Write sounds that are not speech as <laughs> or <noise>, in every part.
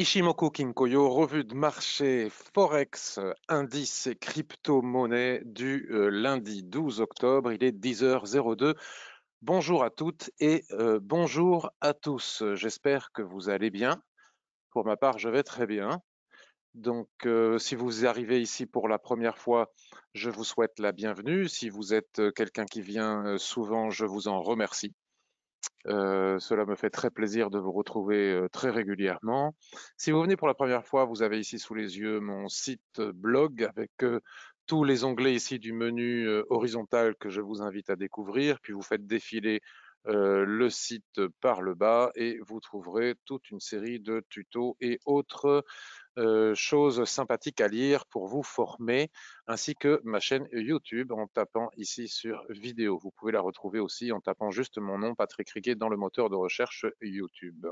Ishimoku Kinkoyo, revue de marché Forex, indice et crypto-monnaie du euh, lundi 12 octobre. Il est 10h02. Bonjour à toutes et euh, bonjour à tous. J'espère que vous allez bien. Pour ma part, je vais très bien. Donc, euh, si vous arrivez ici pour la première fois, je vous souhaite la bienvenue. Si vous êtes quelqu'un qui vient souvent, je vous en remercie. Euh, cela me fait très plaisir de vous retrouver euh, très régulièrement. Si vous venez pour la première fois, vous avez ici sous les yeux mon site blog avec euh, tous les onglets ici du menu horizontal que je vous invite à découvrir. Puis vous faites défiler le site par le bas et vous trouverez toute une série de tutos et autres euh, « Chose choses sympathiques à lire pour vous former, ainsi que ma chaîne YouTube en tapant ici sur vidéo. Vous pouvez la retrouver aussi en tapant juste mon nom, Patrick Riquet, dans le moteur de recherche YouTube.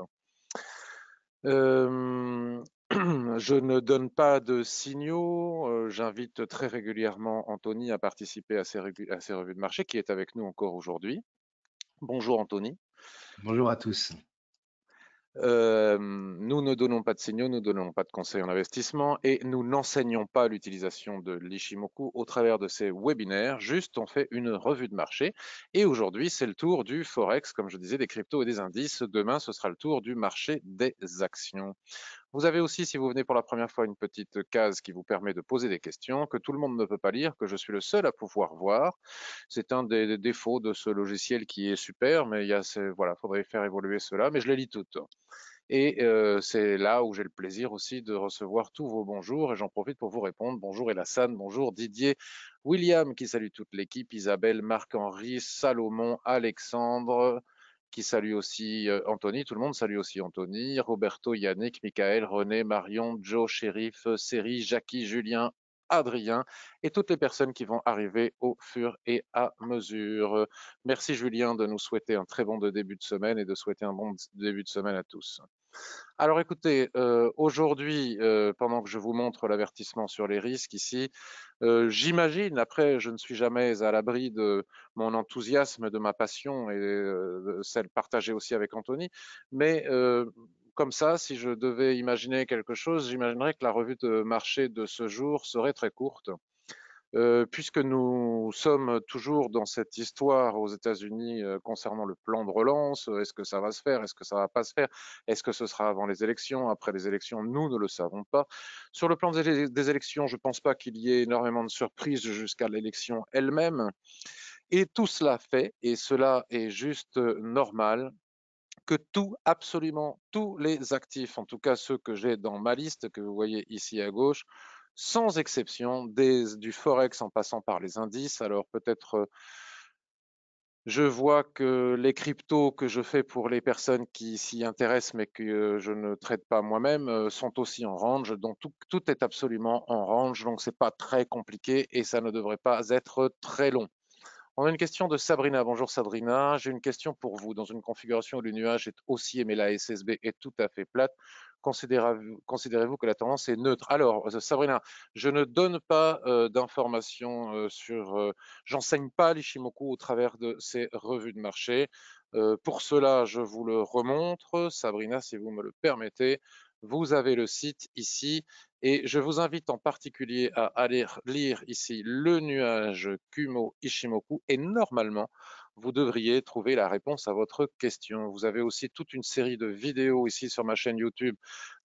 Euh, <clears throat> je ne donne pas de signaux. Euh, j'invite très régulièrement Anthony à participer à ces, à ces revues de marché qui est avec nous encore aujourd'hui. Bonjour Anthony. Bonjour à tous. Euh, nous ne donnons pas de signaux, nous ne donnons pas de conseils en investissement et nous n'enseignons pas l'utilisation de l'Ishimoku au travers de ces webinaires. Juste, on fait une revue de marché. Et aujourd'hui, c'est le tour du Forex, comme je disais, des cryptos et des indices. Demain, ce sera le tour du marché des actions. Vous avez aussi, si vous venez pour la première fois, une petite euh, case qui vous permet de poser des questions que tout le monde ne peut pas lire, que je suis le seul à pouvoir voir. C'est un des, défauts de ce logiciel qui est super, mais il y a voilà, faudrait faire évoluer cela, mais je les lis toutes. Et euh, c'est là où j'ai le plaisir aussi de recevoir tous vos bonjours et j'en profite pour vous répondre. Bonjour Elassane, bonjour Didier, William qui salue toute l'équipe, Isabelle, Marc-Henri, Salomon, Alexandre, qui salue aussi euh, Anthony, tout le monde salue aussi Anthony, Roberto, Yannick, Michael, René, Marion, Joe, Sheriff, euh, Série, Jackie, Julien, Adrien et toutes les personnes qui vont arriver au fur et à mesure. Merci Julien de nous souhaiter un très bon début de semaine et de souhaiter un bon début de semaine à tous. Alors écoutez, euh, aujourd'hui, euh, pendant que je vous montre l'avertissement sur les risques ici, euh, j'imagine, après je ne suis jamais à l'abri de mon enthousiasme, de ma passion et celle partagée aussi avec Anthony, mais comme ça, si je devais imaginer quelque chose, j'imaginerais que la revue de marché de ce jour serait très courte. Euh, puisque nous sommes toujours dans cette histoire aux États-Unis euh, concernant le plan de relance, euh, est-ce que ça va se faire, est-ce que ça va pas se faire, est-ce que ce sera avant les élections, après les élections, nous ne le savons pas. Sur le plan des, élections, je ne pense pas qu'il y ait énormément de surprises jusqu'à l'élection elle-même. Et tout cela fait, et cela est juste normal, que tout, absolument tous les actifs, en tout cas ceux que j'ai dans ma liste, que vous voyez ici à gauche, sans exception, du forex en passant par les indices. Alors peut-être euh, je vois que les cryptos que je fais pour les personnes qui s'y intéressent mais que euh, je ne traite pas moi-même euh, sont aussi en range. Donc tout, tout est absolument en range, donc c'est pas très compliqué et ça ne devrait pas être très long. On a une question de Sabrina. Bonjour Sabrina, j'ai une question pour vous. Dans une configuration où le nuage est haussier mais la SSB est tout à fait plate, considérez-vous que la tendance est neutre Alors euh, Sabrina, je ne donne pas euh, d'informations euh, sur... J'enseigne pas l'Ishimoku au travers de ces revues de marché. pour cela, je vous le remontre. Sabrina, si vous me le permettez, vous avez le site ici et je vous invite en particulier à aller lire ici le nuage Kumo Ishimoku et normalement, vous devriez trouver la réponse à votre question. Vous avez aussi toute une série de vidéos ici sur ma chaîne YouTube.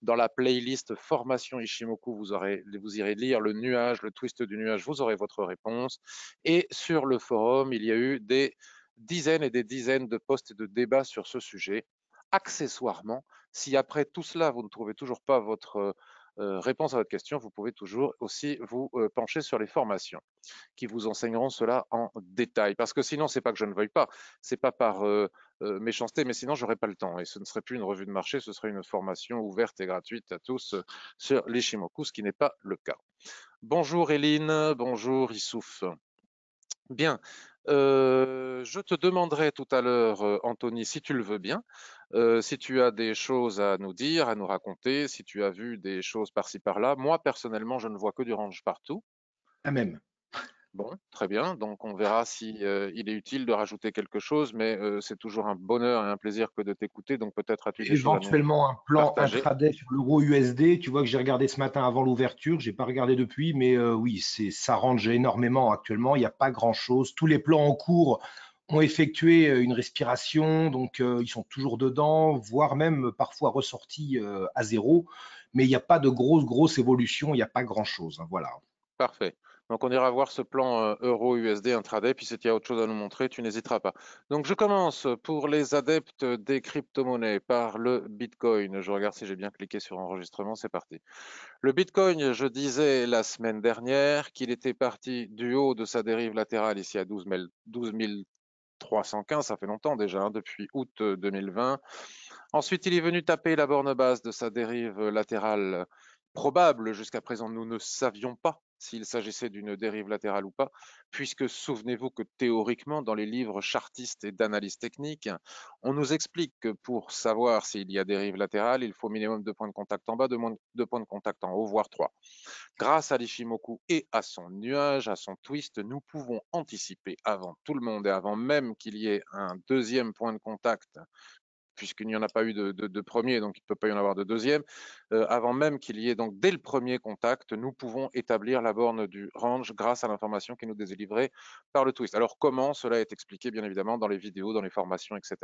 Dans la playlist Formation Ishimoku, vous, aurez, vous irez lire le nuage, le twist du nuage, vous aurez votre réponse. Et sur le forum, il y a eu des dizaines et des dizaines de posts et de débats sur ce sujet. Accessoirement, si après tout cela, vous ne trouvez toujours pas votre euh, réponse à votre question, vous pouvez toujours aussi vous euh, pencher sur les formations qui vous enseigneront cela en détail. Parce que sinon, c'est pas que je ne veuille pas, c'est pas par euh, méchanceté, mais sinon, j'aurais pas le temps. Et ce ne serait plus une revue de marché, ce serait une formation ouverte et gratuite à tous sur les ce qui n'est pas le cas. Bonjour Eline, bonjour Issouf. Bien, euh, je te demanderai tout à l'heure, euh, Anthony, si tu le veux bien, euh, si tu as des choses à nous dire, à nous raconter, si tu as vu des choses par-ci par-là. Moi, personnellement, je ne vois que du range partout. À ah, même. Bon, très bien. Donc, on verra si euh, il est utile de rajouter quelque chose, mais euh, c'est toujours un bonheur et un plaisir que de t'écouter. Donc, peut-être as-tu éventuellement un plan intraday sur l'euro USD. Tu vois que j'ai regardé ce matin avant l'ouverture. J'ai pas regardé depuis, mais euh, oui, c'est ça range énormément actuellement. Il n'y a pas grand-chose. Tous les plans en cours ont effectué une respiration, donc ils sont toujours dedans, voire même parfois ressortis à zéro. Mais il n'y a pas de grosse grosse évolution. Il n'y a pas grand-chose. Hein. voilà. Parfait. Donc on ira voir ce plan euh, euro-USD intraday, puis si y a autre chose à nous montrer, tu n'hésiteras pas. Donc je commence pour les adeptes des crypto-monnaies par le Bitcoin. Je regarde si j'ai bien cliqué sur enregistrement, c'est parti. Le Bitcoin, je disais la semaine dernière qu'il était parti du haut de sa dérive latérale ici à 12 315, ça fait longtemps déjà, hein, depuis août 2020. Euh, Ensuite, il est venu taper la borne basse de sa dérive latérale probable. Jusqu'à présent, nous ne savions pas s'il s'agissait d'une dérive latérale ou pas, puisque souvenez-vous que théoriquement, dans les livres chartistes et d'analyse technique, on nous explique que pour savoir s'il y a dérive latérale, il faut minimum deux points de contact en bas, deux, deux points de contact en haut, voire trois. Grâce à l'Ishimoku et à son nuage, à son twist, nous pouvons anticiper avant tout le monde et avant même qu'il y ait un deuxième point de contact puisqu'il n'y en a pas eu de, premier, donc il ne peut pas y en avoir de deuxième, euh, avant même qu'il y ait, donc dès le premier contact, nous pouvons établir la borne du range grâce à l'information qui nous est délivrée par le twist. Alors comment Cela est expliqué bien évidemment dans les vidéos, dans les formations, etc.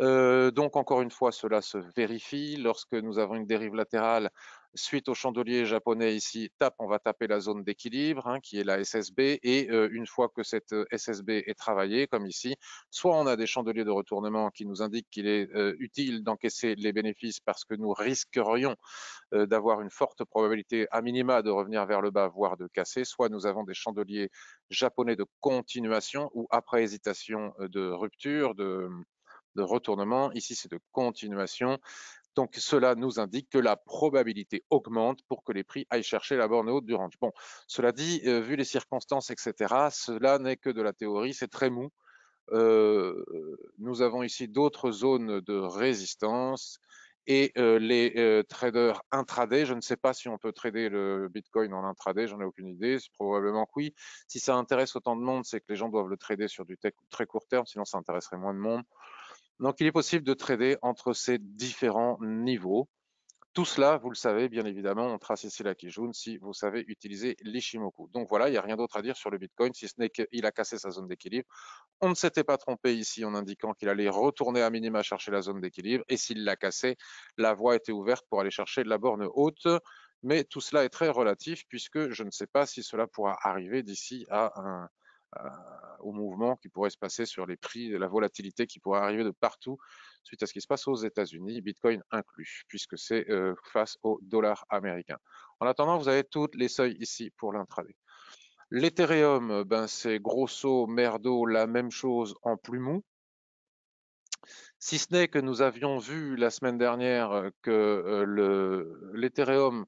Euh, donc, encore une fois, cela se vérifie. Lorsque nous avons une dérive latérale, suite au chandelier japonais ici, tape, on va taper la zone d'équilibre, hein, qui est la SSB, et euh, une fois que cette euh, SSB est travaillée, comme ici, soit on a des chandeliers de retournement qui nous indiquent qu'il est utile d'encaisser les bénéfices parce que nous risquerions d'avoir une forte probabilité à minima de revenir vers le bas, voire de casser, soit nous avons des chandeliers japonais de continuation ou après hésitation de rupture, de de retournement. Ici, c'est de continuation. Donc, cela nous indique que la probabilité augmente pour que les prix aillent chercher la borne haute du range. Bon, cela dit, euh, vu les circonstances, etc., cela n'est que de la théorie, c'est très mou. Euh, nous avons ici d'autres zones de résistance et euh, les traders intraday, je ne sais pas si on peut trader le Bitcoin en intraday, j'en ai aucune idée, C'est probablement que oui. Si ça intéresse autant de monde, c'est que les gens doivent le trader sur du très court terme, sinon ça intéresserait moins de monde. Donc, il est possible de trader entre ces différents niveaux. Tout cela, vous le savez, bien évidemment, on trace ici la Kijun, si vous savez utiliser l'Ishimoku. Donc voilà, il n'y a rien d'autre à dire sur le Bitcoin, si ce n'est qu'il a cassé sa zone d'équilibre. On ne s'était pas trompé ici en indiquant qu'il allait retourner à minima chercher la zone d'équilibre. Et s'il l'a cassé, la voie était ouverte pour aller chercher la borne haute. Mais tout cela est très relatif puisque je ne sais pas si cela pourra arriver d'ici à un, au mouvement qui pourrait se passer sur les prix, la volatilité qui pourrait arriver de partout suite à ce qui se passe aux États-Unis, Bitcoin inclus, puisque c'est euh, face au dollar américain. En attendant, vous avez tous les seuils ici pour l'intraday. L'Ethereum, ben, c'est grosso merdo la même chose en plus mou. Si ce n'est que nous avions vu la semaine dernière euh, que euh, le l'Ethereum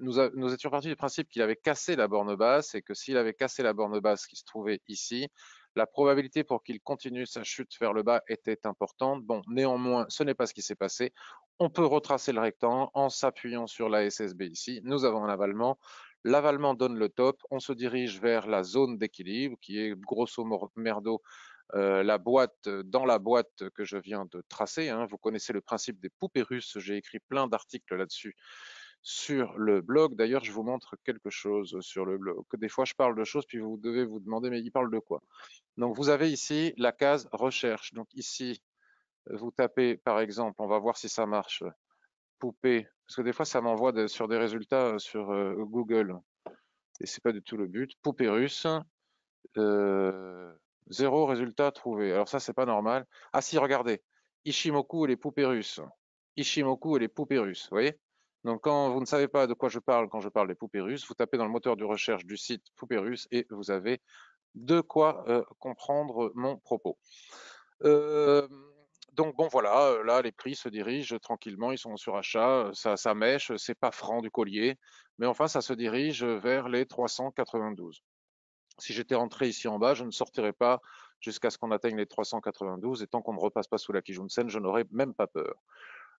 nous, étions partis du principe qu'il avait cassé la borne basse et que s'il avait cassé la borne basse qui se trouvait ici, la probabilité pour qu'il continue sa chute vers le bas était importante. Bon, néanmoins, ce n'est pas ce qui s'est passé. On peut retracer le rectangle en s'appuyant sur la SSB ici. Nous avons un avalement. L'avalement donne le top. On se dirige vers la zone d'équilibre qui est grosso merdo euh, la boîte dans la boîte que je viens de tracer. Hein. Vous connaissez le principe des poupées russes. J'ai écrit plein d'articles là-dessus sur le blog. D'ailleurs, je vous montre quelque chose euh, sur le blog. Des fois, je parle de choses, puis vous devez vous demander, mais il parle de quoi Donc, vous avez ici la case recherche. Donc, ici, vous tapez, par exemple, on va voir si ça marche, poupée, parce que des fois, ça m'envoie sur des résultats euh, sur euh, Google. Et c'est pas du tout le but. Poupée russe, zéro résultat trouvé. Alors ça, c'est pas normal. Ah si, regardez. Ishimoku et les poupées russes. Ishimoku et les poupées russes, vous voyez donc quand vous ne savez pas de quoi je parle quand je parle des poupées vous tapez dans le moteur de recherche du site Poupérus et vous avez de quoi euh, comprendre mon propos. Euh, donc bon voilà, euh, là les prix se dirigent tranquillement, ils sont sur achat, ça, ça mèche, c'est pas franc du collier, mais enfin ça se dirige vers les 392. Si j'étais rentré ici en bas, je ne sortirais pas jusqu'à ce qu'on atteigne les 392 et tant qu'on ne repasse pas sous la Kijunsen, je n'aurais même pas peur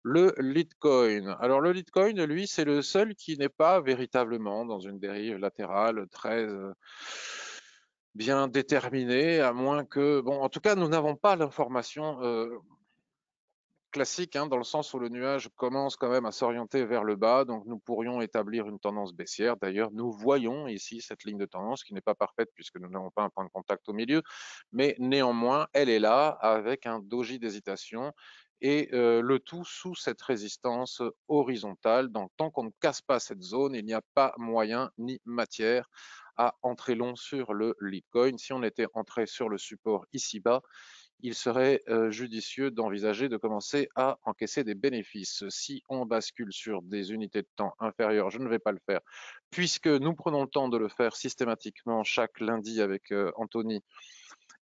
le Litecoin. Alors le Litecoin, lui, c'est le seul qui n'est pas véritablement dans une dérive latérale très euh, bien déterminée, à moins que... Bon, en tout cas, nous n'avons pas l'information euh, classique, hein, dans le sens où le nuage commence quand même à s'orienter vers le bas, donc nous pourrions établir une tendance baissière. D'ailleurs, nous voyons ici cette ligne de tendance qui n'est pas parfaite puisque nous n'avons pas un point de contact au milieu, mais néanmoins, elle est là avec un doji d'hésitation et euh, le tout sous cette résistance horizontale. Donc, tant qu'on ne casse pas cette zone, il n'y a pas moyen ni matière à entrer long sur le Litecoin. Si on était entré sur le support ici-bas, il serait euh, judicieux d'envisager de commencer à encaisser des bénéfices. Si on bascule sur des unités de temps inférieures, je ne vais pas le faire, puisque nous prenons le temps de le faire systématiquement chaque lundi avec euh, Anthony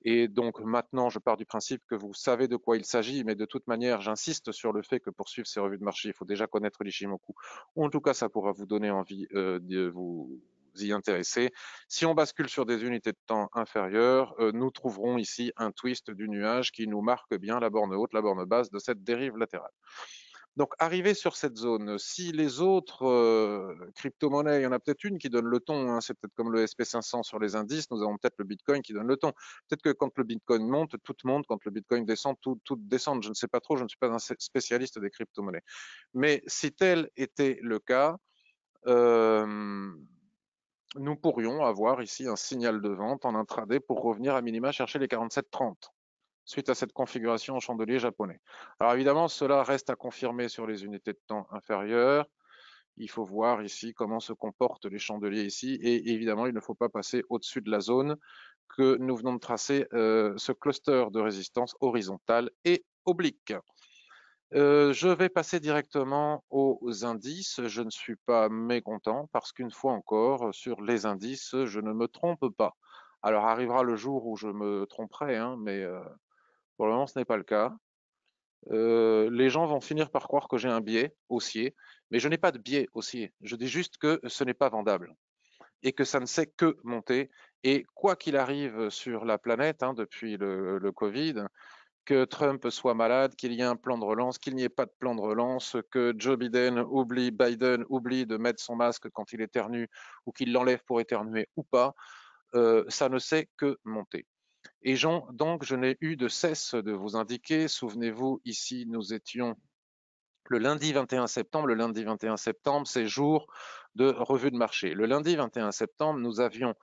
et donc maintenant, je pars du principe que vous savez de quoi il s'agit, mais de toute manière, j'insiste sur le fait que pour suivre ces revues de marché, il faut déjà connaître l'Ishimoku. En tout cas, ça pourra vous donner envie euh, de vous y intéresser. Si on bascule sur des unités de temps inférieures, euh, nous trouverons ici un twist du nuage qui nous marque bien la borne haute, la borne basse de cette dérive latérale. Donc, arriver sur cette zone, si les autres euh, crypto-monnaies, il y en a peut-être une qui donne le ton, hein, c'est peut-être comme le SP500 sur les indices, nous avons peut-être le Bitcoin qui donne le ton. Peut-être que quand le Bitcoin monte, tout monte, quand le Bitcoin descend, tout, descend. Je ne sais pas trop, je ne suis pas un spécialiste des crypto-monnaies. Mais si tel était le cas, euh, nous pourrions avoir ici un signal de vente en intraday pour revenir à minima chercher les 47,30 suite à cette configuration au chandelier japonais. Alors évidemment, cela reste à confirmer sur les unités de temps inférieures. Il faut voir ici comment se comportent les chandeliers ici et évidemment, il ne faut pas passer au-dessus de la zone que nous venons de tracer euh, ce cluster de résistance horizontale et oblique. Euh, je vais passer directement aux indices. Je ne suis pas mécontent parce qu'une fois encore, sur les indices, je ne me trompe pas. Alors arrivera le jour où je me tromperai, hein, mais euh, pour le moment, ce n'est pas le cas. Euh, les gens vont finir par croire que j'ai un biais haussier, mais je n'ai pas de biais haussier. Je dis juste que ce n'est pas vendable et que ça ne sait que monter. Et quoi qu'il arrive sur la planète hein, depuis le, Covid, que Trump soit malade, qu'il y ait un plan de relance, qu'il n'y ait pas de plan de relance, que Joe Biden oublie, Biden oublie de mettre son masque quand il éternue ou qu'il l'enlève pour éternuer ou pas, euh, ça ne sait que monter. Et donc, je n'ai eu de cesse de vous indiquer, souvenez-vous, ici, nous étions le lundi 21 septembre, le lundi 21 septembre, c'est jour de revue de marché. Le lundi 21 septembre, nous avions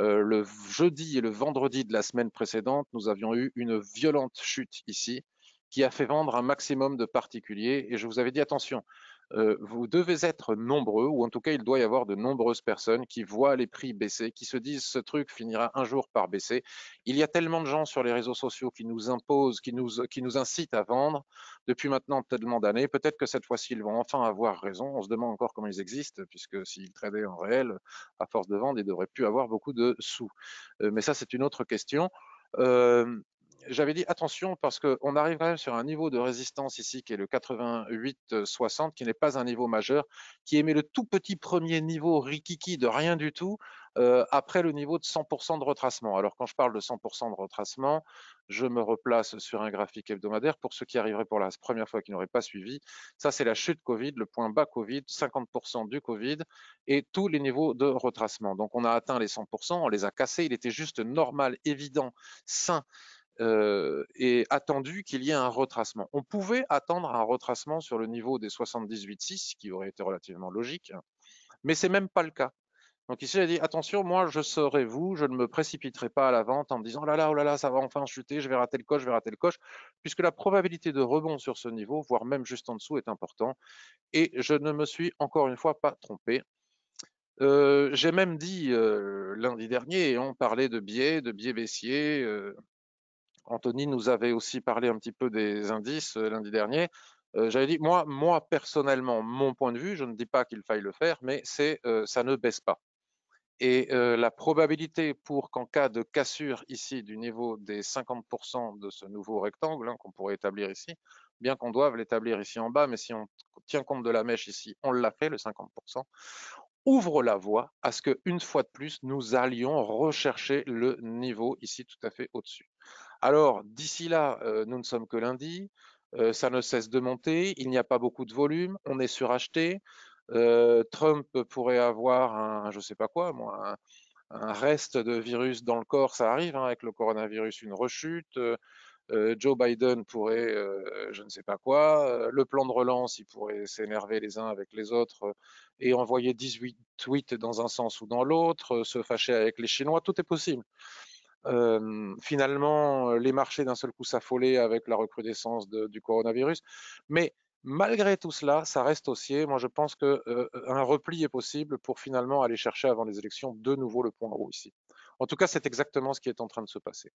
euh, le jeudi et le vendredi de la semaine précédente, nous avions eu une violente chute ici qui a fait vendre un maximum de particuliers. Et je vous avais dit, attention, euh, vous devez être nombreux, ou en tout cas, il doit y avoir de nombreuses personnes qui voient les prix baisser, qui se disent ce truc finira un jour par baisser. Il y a tellement de gens sur les réseaux sociaux qui nous imposent, qui nous, qui nous incitent à vendre depuis maintenant tellement d'années. Peut-être que cette fois-ci, ils vont enfin avoir raison. On se demande encore comment ils existent, puisque s'ils tradaient en réel, à force de vendre, ils devraient plus avoir beaucoup de sous. Euh, mais ça, c'est une autre question. Euh, j'avais dit attention parce qu'on arrive quand même sur un niveau de résistance ici qui est le 88-60, qui n'est pas un niveau majeur, qui émet le tout petit premier niveau rikiki de rien du tout euh, après le niveau de 100% de retracement. Alors quand je parle de 100% de retracement, je me replace sur un graphique hebdomadaire. Pour ceux qui arriveraient pour la première fois, qui n'auraient pas suivi, ça c'est la chute Covid, le point bas Covid, 50% du Covid et tous les niveaux de retracement. Donc on a atteint les 100%, on les a cassés, il était juste normal, évident, sain et euh, attendu qu'il y ait un retracement. On pouvait attendre un retracement sur le niveau des 78,6, qui aurait été relativement logique, mais c'est même pas le cas. Donc ici, j'ai dit attention, moi je serai vous, je ne me précipiterai pas à la vente en me disant oh là là, oh là là, ça va enfin chuter, je vais rater le coche, je vais rater le coche, puisque la probabilité de rebond sur ce niveau, voire même juste en dessous, est importante. Et je ne me suis encore une fois pas trompé. Euh, j'ai même dit euh, lundi dernier, on parlait de biais, de biais baissiers, Anthony nous avait aussi parlé un petit peu des indices euh, lundi dernier. Euh, j'avais dit, moi, moi, personnellement, mon point de vue, je ne dis pas qu'il faille le faire, mais c'est euh, ça ne baisse pas. Et la probabilité pour qu'en cas de cassure ici du niveau des 50% de ce nouveau rectangle hein, qu'on pourrait établir ici, bien qu'on doive l'établir ici en bas, mais si on tient compte de la mèche ici, on l'a fait, le 50%, ouvre la voie à ce que, une fois de plus, nous allions rechercher le niveau ici tout à fait au-dessus. Alors, d'ici là, euh, nous ne sommes que lundi, euh, ça ne cesse de monter, il n'y a pas beaucoup de volume, on est suracheté, euh, Trump pourrait avoir un, je sais pas quoi, un, reste de virus dans le corps, ça arrive hein, avec le coronavirus, une rechute. Joe Biden pourrait, je ne sais pas quoi, le plan de relance, il pourrait s'énerver les uns avec les autres et envoyer 18 tweets dans un sens ou dans l'autre, se fâcher avec les Chinois, tout est possible. Euh, finalement, euh, les marchés d'un seul coup s'affolaient avec la recrudescence du coronavirus. Mais malgré tout cela, ça reste haussier. Moi, je pense qu'un euh, un repli est possible pour finalement aller chercher avant les élections de nouveau le point haut ici. En tout cas, c'est exactement ce qui est en train de se passer.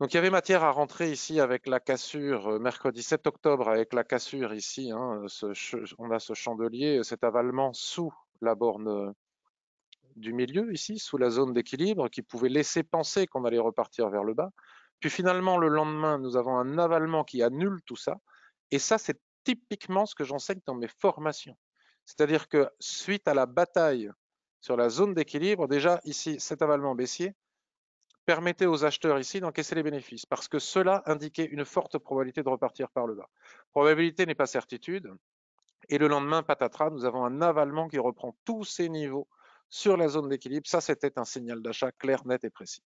Donc il y avait matière à rentrer ici avec la cassure mercredi 7 octobre avec la cassure ici. Hein, on a ce chandelier, cet avalement sous la borne du milieu ici, sous la zone d'équilibre, qui pouvait laisser penser qu'on allait repartir vers le bas. Puis finalement, le lendemain, nous avons un avalement qui annule tout ça. Et ça, c'est typiquement ce que j'enseigne dans mes formations. C'est-à-dire que suite à la bataille sur la zone d'équilibre, déjà ici, cet avalement baissier permettait aux acheteurs ici d'encaisser les bénéfices parce que cela indiquait une forte probabilité de repartir par le bas. Probabilité n'est pas certitude. Et le lendemain, patatras, nous avons un avalement qui reprend tous ces niveaux sur la zone d'équilibre, ça c'était un signal d'achat clair, net et précis.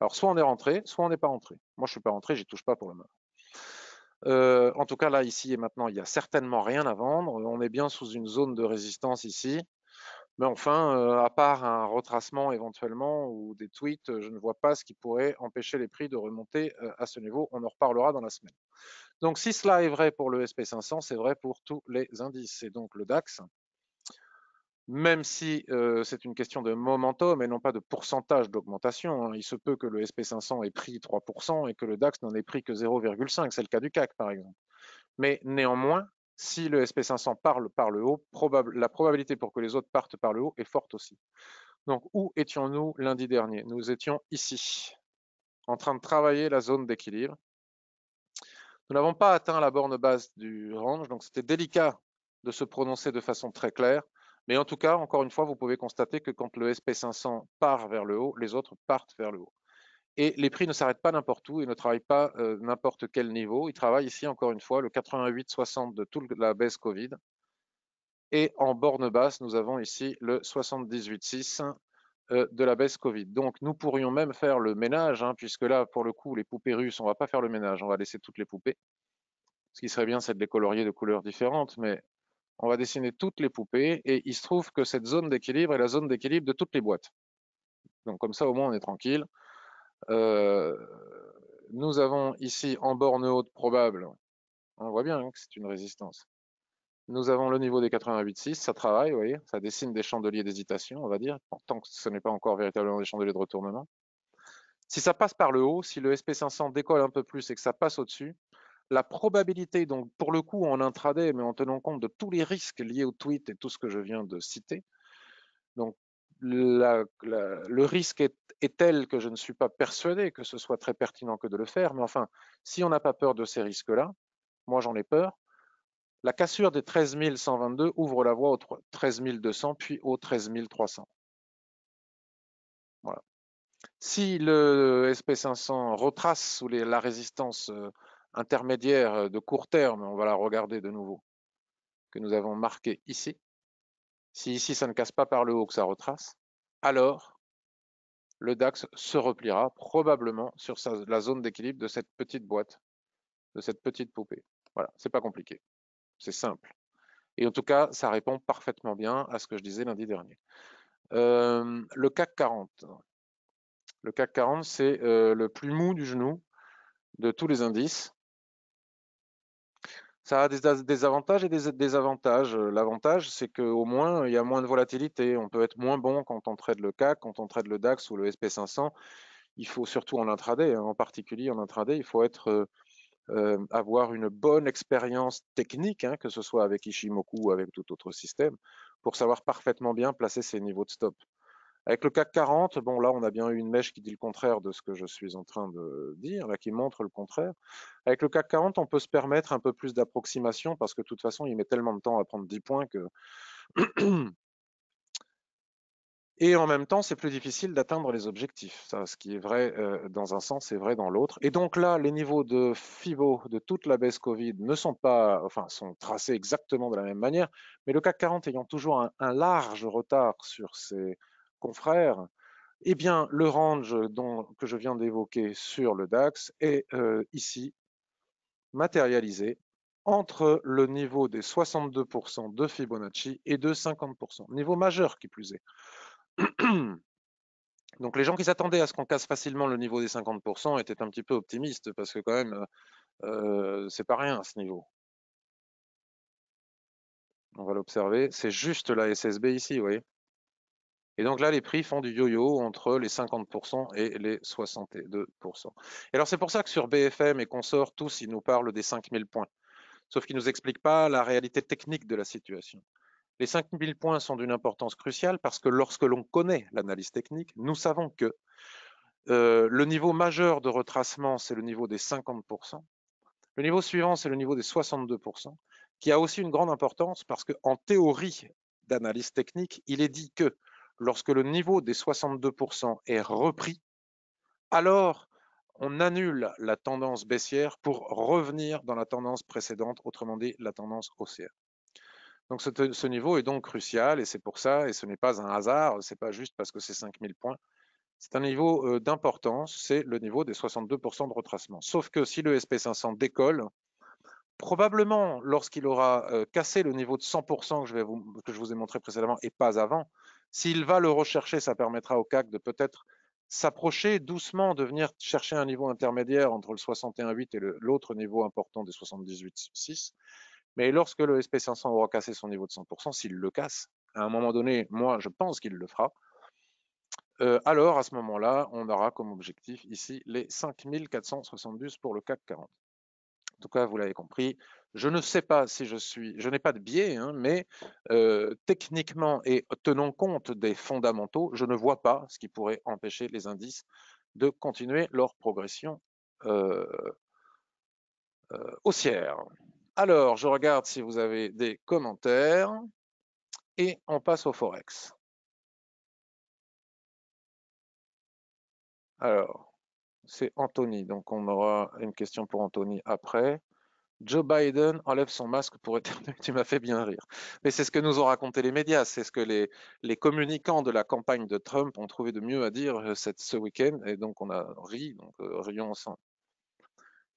Alors soit on est rentré, soit on n'est pas rentré. Moi je ne suis pas rentré, je n'y touche pas pour le moment. Euh, en tout cas là, ici et maintenant, il n'y a certainement rien à vendre. On est bien sous une zone de résistance ici. Mais enfin, euh, à part un retracement éventuellement ou des tweets, je ne vois pas ce qui pourrait empêcher les prix de remonter euh, à ce niveau. On en reparlera dans la semaine. Donc si cela est vrai pour le SP500, c'est vrai pour tous les indices. Et donc le DAX, même si euh, c'est une question de momentum et non pas de pourcentage d'augmentation. Hein. Il se peut que le SP500 ait pris 3% et que le DAX n'en ait pris que 0,5%, c'est le cas du CAC par exemple. Mais néanmoins, si le SP500 parle par le haut, la probabilité pour que les autres partent par le haut est forte aussi. Donc où étions-nous lundi dernier Nous étions ici, en train de travailler la zone d'équilibre. Nous n'avons pas atteint la borne basse du range, donc c'était délicat de se prononcer de façon très claire. Mais en tout cas, encore une fois, vous pouvez constater que quand le SP500 part vers le haut, les autres partent vers le haut. Et les prix ne s'arrêtent pas n'importe où ils ne travaillent pas euh, n'importe quel niveau. Ils travaillent ici, encore une fois, le 88,60 de toute la baisse Covid. Et en borne basse, nous avons ici le 78,6 euh, de la baisse Covid. Donc, nous pourrions même faire le ménage, hein, puisque là, pour le coup, les poupées russes, on ne va pas faire le ménage, on va laisser toutes les poupées. Ce qui serait bien, c'est de les colorier de couleurs différentes, mais on va dessiner toutes les poupées et il se trouve que cette zone d'équilibre est la zone d'équilibre de toutes les boîtes. Donc comme ça, au moins, on est tranquille. Euh, nous avons ici en borne haute probable, on voit bien hein, que c'est une résistance. Nous avons le niveau des 88,6, ça travaille, vous voyez, ça dessine des chandeliers d'hésitation, on va dire, tant que ce n'est pas encore véritablement des chandeliers de retournement. Si ça passe par le haut, si le SP500 décolle un peu plus et que ça passe au-dessus, la probabilité, donc pour le coup en intraday, mais en tenant compte de tous les risques liés au tweet et tout ce que je viens de citer, donc le risque est, tel que je ne suis pas persuadé que ce soit très pertinent que de le faire, mais enfin, si on n'a pas peur de ces risques-là, moi j'en ai peur, la cassure des 13 122 ouvre la voie aux 13 200 puis aux 13 300. Voilà. Si le SP500 retrace sous la résistance euh, intermédiaire euh, de court terme, on va la regarder de nouveau, que nous avons marqué ici, si ici ça ne casse pas par le haut que ça retrace, alors le DAX se repliera probablement sur la zone d'équilibre de cette petite boîte, de cette petite poupée. Voilà, c'est pas compliqué, c'est simple. Et en tout cas, ça répond parfaitement bien à ce que je disais lundi dernier. Euh, le CAC 40. Le CAC 40, c'est euh, le plus mou du genou de tous les indices. Ça a des, avantages et des désavantages. Euh, l'avantage, c'est qu'au moins, il y a moins de volatilité. On peut être moins bon quand on trade le CAC, quand on trade le DAX ou le SP500. Il faut surtout en intraday, hein, en particulier en intraday, il faut être, euh, euh, avoir une bonne expérience technique, hein, que ce soit avec Ishimoku ou avec tout autre système, pour savoir parfaitement bien placer ses niveaux de stop. Avec le CAC 40, bon là on a bien eu une mèche qui dit le contraire de ce que je suis en train de dire, qui montre le contraire. Avec le CAC 40, on peut se permettre un peu plus d'approximation parce que de toute façon il met tellement de temps à prendre 10 points que... <clears throat> Et en même temps, c'est plus difficile d'atteindre les objectifs. Ça, ce qui est vrai euh, dans un sens c'est vrai dans l'autre. Et donc là, les niveaux de FIBO de toute la baisse Covid ne sont pas, enfin, sont tracés exactement de la même manière, mais le CAC 40 ayant toujours un, large retard sur ces confrères, eh bien, le range que je viens d'évoquer sur le DAX est euh, ici matérialisé entre le niveau des 62% de Fibonacci et de 50%, niveau majeur qui plus est. <clears throat> Donc les gens qui s'attendaient à ce qu'on casse facilement le niveau des 50% étaient un petit peu optimistes parce que quand même, euh, euh, c'est pas rien à ce niveau. On va l'observer, c'est juste la SSB ici, vous voyez. Et donc là, les prix font du yo-yo entre les 50% et les 62%. Et alors c'est pour ça que sur BFM et consorts, tous, ils nous parlent des 5000 points. Sauf qu'ils ne nous expliquent pas la réalité technique de la situation. Les 5000 points sont d'une importance cruciale parce que lorsque l'on connaît l'analyse technique, nous savons que euh, le niveau majeur de retracement, c'est le niveau des 50%. Le niveau suivant, c'est le niveau des 62%, qui a aussi une grande importance parce qu'en théorie d'analyse technique, il est dit que Lorsque le niveau des 62% est repris, alors on annule la tendance baissière pour revenir dans la tendance précédente, autrement dit la tendance haussière. Donc ce, niveau est donc crucial et c'est pour ça, et ce n'est pas un hasard, ce n'est pas juste parce que c'est 5000 points, c'est un niveau euh, d'importance, c'est le niveau des 62% de retracement. Sauf que si le SP500 décolle, probablement lorsqu'il aura euh, cassé le niveau de 100% que je vous ai montré précédemment et pas avant, s'il va le rechercher, ça permettra au CAC de peut-être s'approcher doucement, de venir chercher un niveau intermédiaire entre le 61,8 et l'autre niveau important des 78,6. Mais lorsque le SP500 aura cassé son niveau de 100%, s'il le casse, à un moment donné, moi je pense qu'il le fera, euh, alors à ce moment-là, on aura comme objectif ici les 5472 pour le CAC 40. En tout cas, vous l'avez compris, je ne sais pas si je suis, je n'ai pas de biais, hein, mais techniquement et tenant compte des fondamentaux, je ne vois pas ce qui pourrait empêcher les indices de continuer leur progression haussière. Alors, je regarde si vous avez des commentaires et on passe au Forex. Alors, c'est Anthony, donc on aura une question pour Anthony après. Joe Biden enlève son masque pour éternuer, <laughs> tu m'as fait bien rire. Mais c'est ce que nous ont raconté les médias, c'est ce que les, les communicants de la campagne de Trump ont trouvé de mieux à dire euh, ce week-end, et donc on a ri, donc euh, rions ensemble.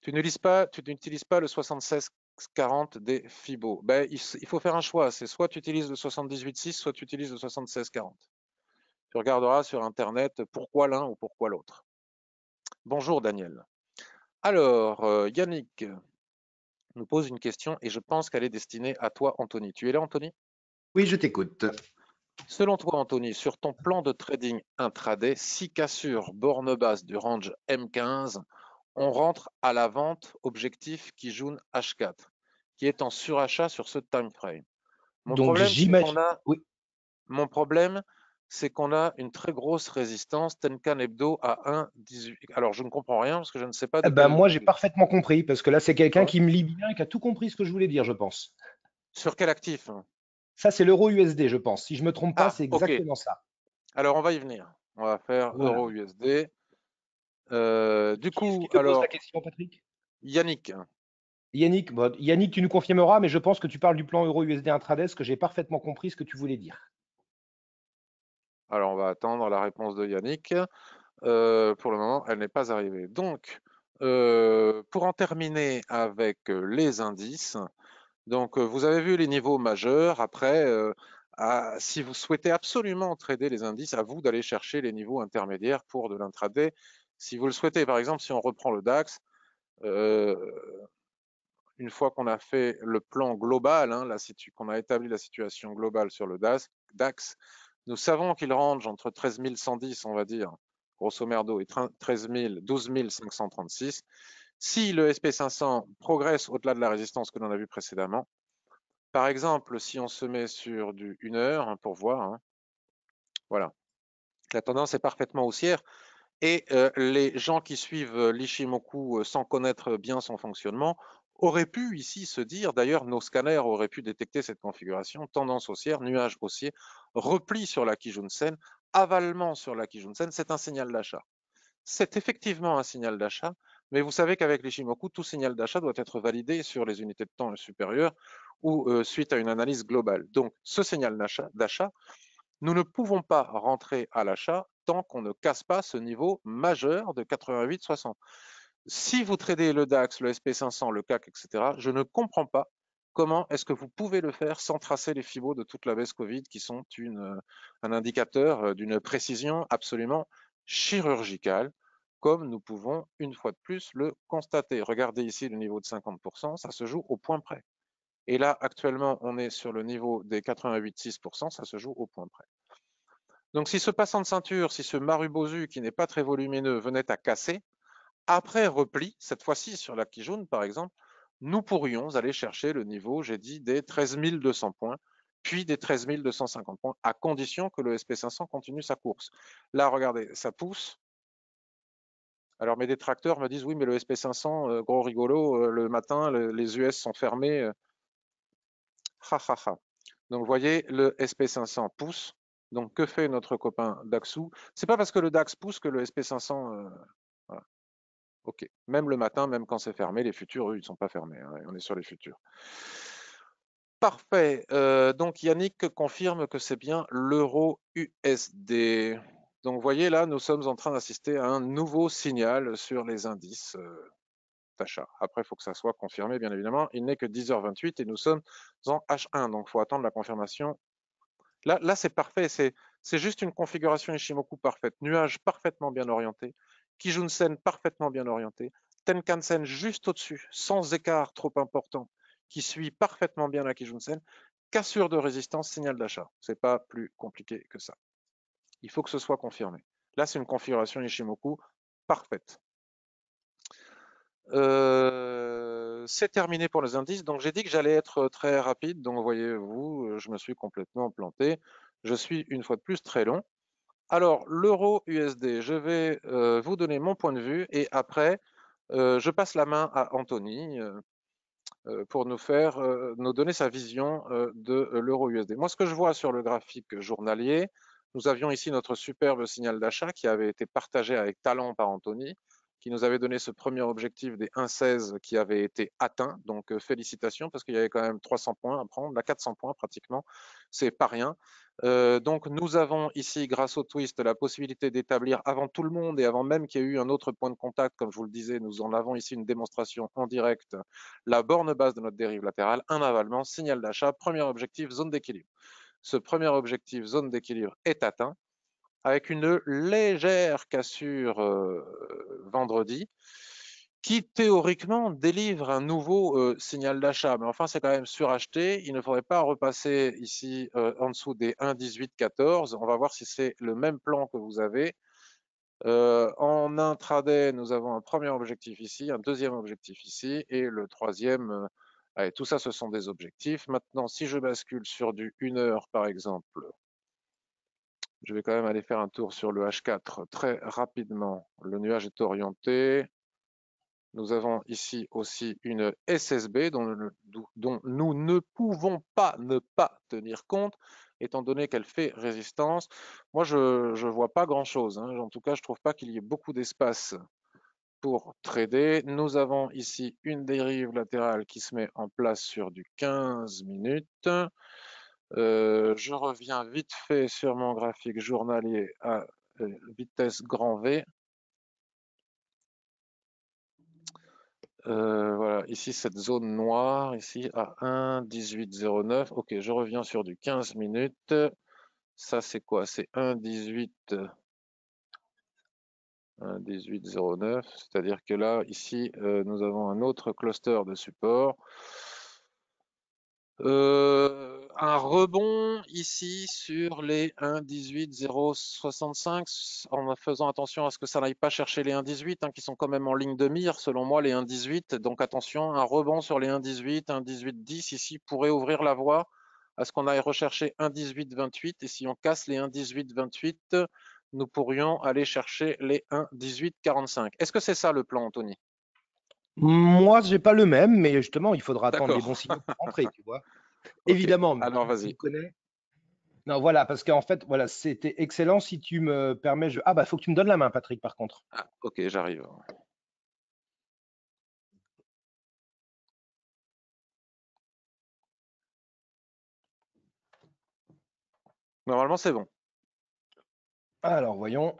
Tu n'utilises pas, tu n'utilises pas le 7640 des FIBO. Ben, il, faut faire un choix, c'est soit tu utilises le 6, soit tu utilises le 7640. Tu regarderas sur Internet pourquoi l'un ou pourquoi l'autre. Bonjour Daniel. Alors, euh, Yannick, nous pose une question et je pense qu'elle est destinée à toi, Anthony. Tu es là, Anthony Oui, je t'écoute. Selon toi, Anthony, sur ton plan de trading intraday, si cassure borne basse du range M15, on rentre à la vente objectif qui joue H4, qui est en surachat sur ce time frame. Donc, Mon problème, c'est qu'on a une très grosse résistance Tenkan Hebdo à 1,18. Alors, je ne comprends rien parce que je ne sais pas. Eh ben, moi, j'ai parfaitement compris parce que là, c'est quelqu'un qui me lit bien et qui a tout compris ce que je voulais dire, je pense. Sur quel actif Ça, c'est l'euro USD, je pense. Si je ne me trompe pas, ah, c'est exactement ça. Alors, on va y venir. On va faire euro USD. Euh, du coup, alors. la question, Patrick Yannick. Yannick, Yannick, tu nous confirmeras, mais je pense que tu parles du plan euro USD intraday, que j'ai parfaitement compris ce que tu voulais dire. Alors, on va attendre la réponse de Yannick. Euh, pour le moment, elle n'est pas arrivée. Donc, euh, pour en terminer avec euh, les indices, donc vous avez vu les niveaux majeurs. Après, si vous souhaitez absolument trader les indices, à vous d'aller chercher les niveaux intermédiaires pour de l'intraday. Si vous le souhaitez, par exemple, si on reprend le DAX, une fois qu'on a fait le plan global, hein, qu'on a établi la situation globale sur le DAX nous savons qu'il range entre 13 110, on va dire, grosso merdo, et 13 000, 12 536. Si le SP500 progresse au-delà de la résistance que l'on a vue précédemment, par exemple, si on se met sur du 1 heure hein, pour voir, hein, voilà, la tendance est parfaitement haussière. Et euh, les gens qui suivent euh, l'Ishimoku euh, sans connaître bien son fonctionnement aurait pu ici se dire, d'ailleurs nos scanners auraient pu détecter cette configuration, tendance haussière, nuage haussier, repli sur la Kijunsen, avalement sur la Kijunsen, c'est un signal d'achat. C'est effectivement un signal d'achat, mais vous savez qu'avec les Shimoku, tout signal d'achat doit être validé sur les unités de temps supérieures ou euh, suite à une analyse globale. Donc ce signal d'achat, nous ne pouvons pas rentrer à l'achat tant qu'on ne casse pas ce niveau majeur de 88,60 si vous tradez le DAX, le SP500, le CAC, etc., je ne comprends pas comment est-ce que vous pouvez le faire sans tracer les fibos de toute la baisse Covid qui sont un indicateur euh, d'une précision absolument chirurgicale, comme nous pouvons une fois de plus le constater. Regardez ici le niveau de 50%, ça se joue au point près. Et là, actuellement, on est sur le niveau des 88,6%, ça se joue au point près. Donc si ce passant de ceinture, si ce marubozu qui n'est pas très volumineux venait à casser, après repli, cette fois-ci sur la jaune, par exemple, nous pourrions aller chercher le niveau, j'ai dit, des 13 200 points, puis des 13 250 points, à condition que le SP500 continue sa course. Là, regardez, ça pousse. Alors mes détracteurs me disent, oui, mais le SP500, euh, gros rigolo, euh, le matin, les US sont fermés. Euh. Ha ha ha. Donc vous voyez, le SP500 pousse. Donc que fait notre copain Daxou n'est pas parce que le Dax pousse que le SP500 voilà, OK. Même le matin, même quand c'est fermé, les futurs, eux, ils ne sont pas fermés. Hein, on est sur les futurs. Parfait. Euh, donc Yannick confirme que c'est bien l'euro USD. Donc vous voyez là, nous sommes en train d'assister à un nouveau signal sur les indices euh, d'achat. Après, il faut que ça soit confirmé, bien évidemment. Il n'est que 10h28 et nous sommes en H1, donc il faut attendre la confirmation. Là, là c'est parfait, c'est juste une configuration Ishimoku parfaite, nuage parfaitement bien orienté, Kijunsen parfaitement bien orienté, Tenkan-sen juste au-dessus, sans écart trop important, qui suit parfaitement bien la sen. cassure de résistance, signal d'achat. C'est pas plus compliqué que ça. Il faut que ce soit confirmé. Là, c'est une configuration Ishimoku parfaite. Euh, c'est terminé pour les indices. Donc, j'ai dit que j'allais être très rapide. Donc, voyez-vous, je me suis complètement planté. Je suis une fois de plus très long. Alors, l'euro USD, je vais euh, vous donner mon point de vue et après, euh, je passe la main à Anthony euh, pour nous faire, nous donner sa vision de l'euro USD. Moi, ce que je vois sur le graphique journalier, nous avions ici notre superbe signal d'achat qui avait été partagé avec talent par Anthony qui nous avait donné ce premier objectif des 1,16 qui avait été atteint. Donc euh, félicitations parce qu'il y avait quand même 300 points à prendre, là 400 points pratiquement, c'est pas rien. Euh, donc nous avons ici, grâce au twist, la possibilité d'établir avant tout le monde et avant même qu'il y ait eu un autre point de contact, comme je vous le disais, nous en avons ici une démonstration en direct, la borne basse de notre dérive latérale, un avalement, signal d'achat, premier objectif, zone d'équilibre. Ce premier objectif, zone d'équilibre, est atteint avec une légère cassure euh, vendredi, qui théoriquement délivre un nouveau euh, signal d'achat. Mais enfin, c'est quand même suracheté. Il ne faudrait pas repasser ici euh, en dessous des 1,1814. On va voir si c'est le même plan que vous avez. en intraday, nous avons un premier objectif ici, un deuxième objectif ici et le troisième. Allez, tout ça, ce sont des objectifs. Maintenant, si je bascule sur du 1 heure, par exemple, je vais quand même aller faire un tour sur le H4 très rapidement. Le nuage est orienté. Nous avons ici aussi une SSB dont, nous ne pouvons pas ne pas tenir compte, étant donné qu'elle fait résistance. Moi, je ne vois pas grand-chose. Hein. En tout cas, je ne trouve pas qu'il y ait beaucoup d'espace pour trader. Nous avons ici une dérive latérale qui se met en place sur du 15 minutes. Euh, je reviens vite fait sur mon graphique journalier à euh, vitesse grand V. Euh, voilà, ici cette zone noire, ici à 1.1809 Ok, je reviens sur du 15 minutes. Ça, c'est quoi C'est 1, C'est-à-dire que là, ici, nous avons un autre cluster de support. Euh, un rebond ici sur les 1,18,065 en faisant attention à ce que ça n'aille pas chercher les 1,18 hein, qui sont quand même en ligne de mire selon moi les 1,18. Donc attention, un rebond sur les 1,18, 1,18,10 ici pourrait ouvrir la voie à ce qu'on aille rechercher 1,18,28 et si on casse les 1,18,28, nous pourrions aller chercher les 1,18,45. Est-ce que c'est ça le plan, Anthony Moi, n'ai pas le même, mais justement, il faudra attendre les bons signaux pour rentrer. tu vois. <laughs> évidemment. Okay. Alors ah vas-y. Non, voilà, parce qu'en fait, voilà, c'était excellent. Si tu me permets, je... ah bah faut que tu me donnes la main, Patrick, par contre. Ah, ok, j'arrive. Normalement, c'est bon. Alors, voyons.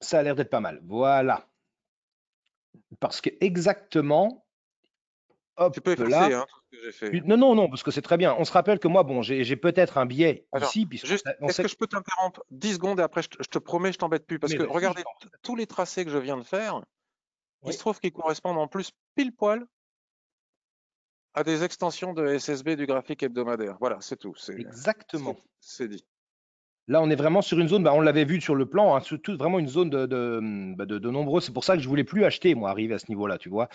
Ça a l'air d'être pas mal. Voilà. Parce que exactement, tu peux effacer, hein, ce que j'ai fait. Non, non, non, parce que c'est très bien. On se rappelle que moi, bon, j'ai peut-être un biais Alors, est-ce que je peux t'interrompre 10 secondes et après, je te, promets, je t'embête plus. Parce que regardez, tous les tracés que je viens de faire, il se trouve qu'ils correspondent en plus pile poil à des extensions de SSB du graphique hebdomadaire. Voilà, c'est tout. Exactement. C'est dit. Là, on est vraiment sur une zone, bah, on l'avait vu sur le plan, hein, vraiment une zone bah, de, nombreux. C'est pour ça que je voulais plus acheter, moi, arriver à ce niveau-là, tu vois.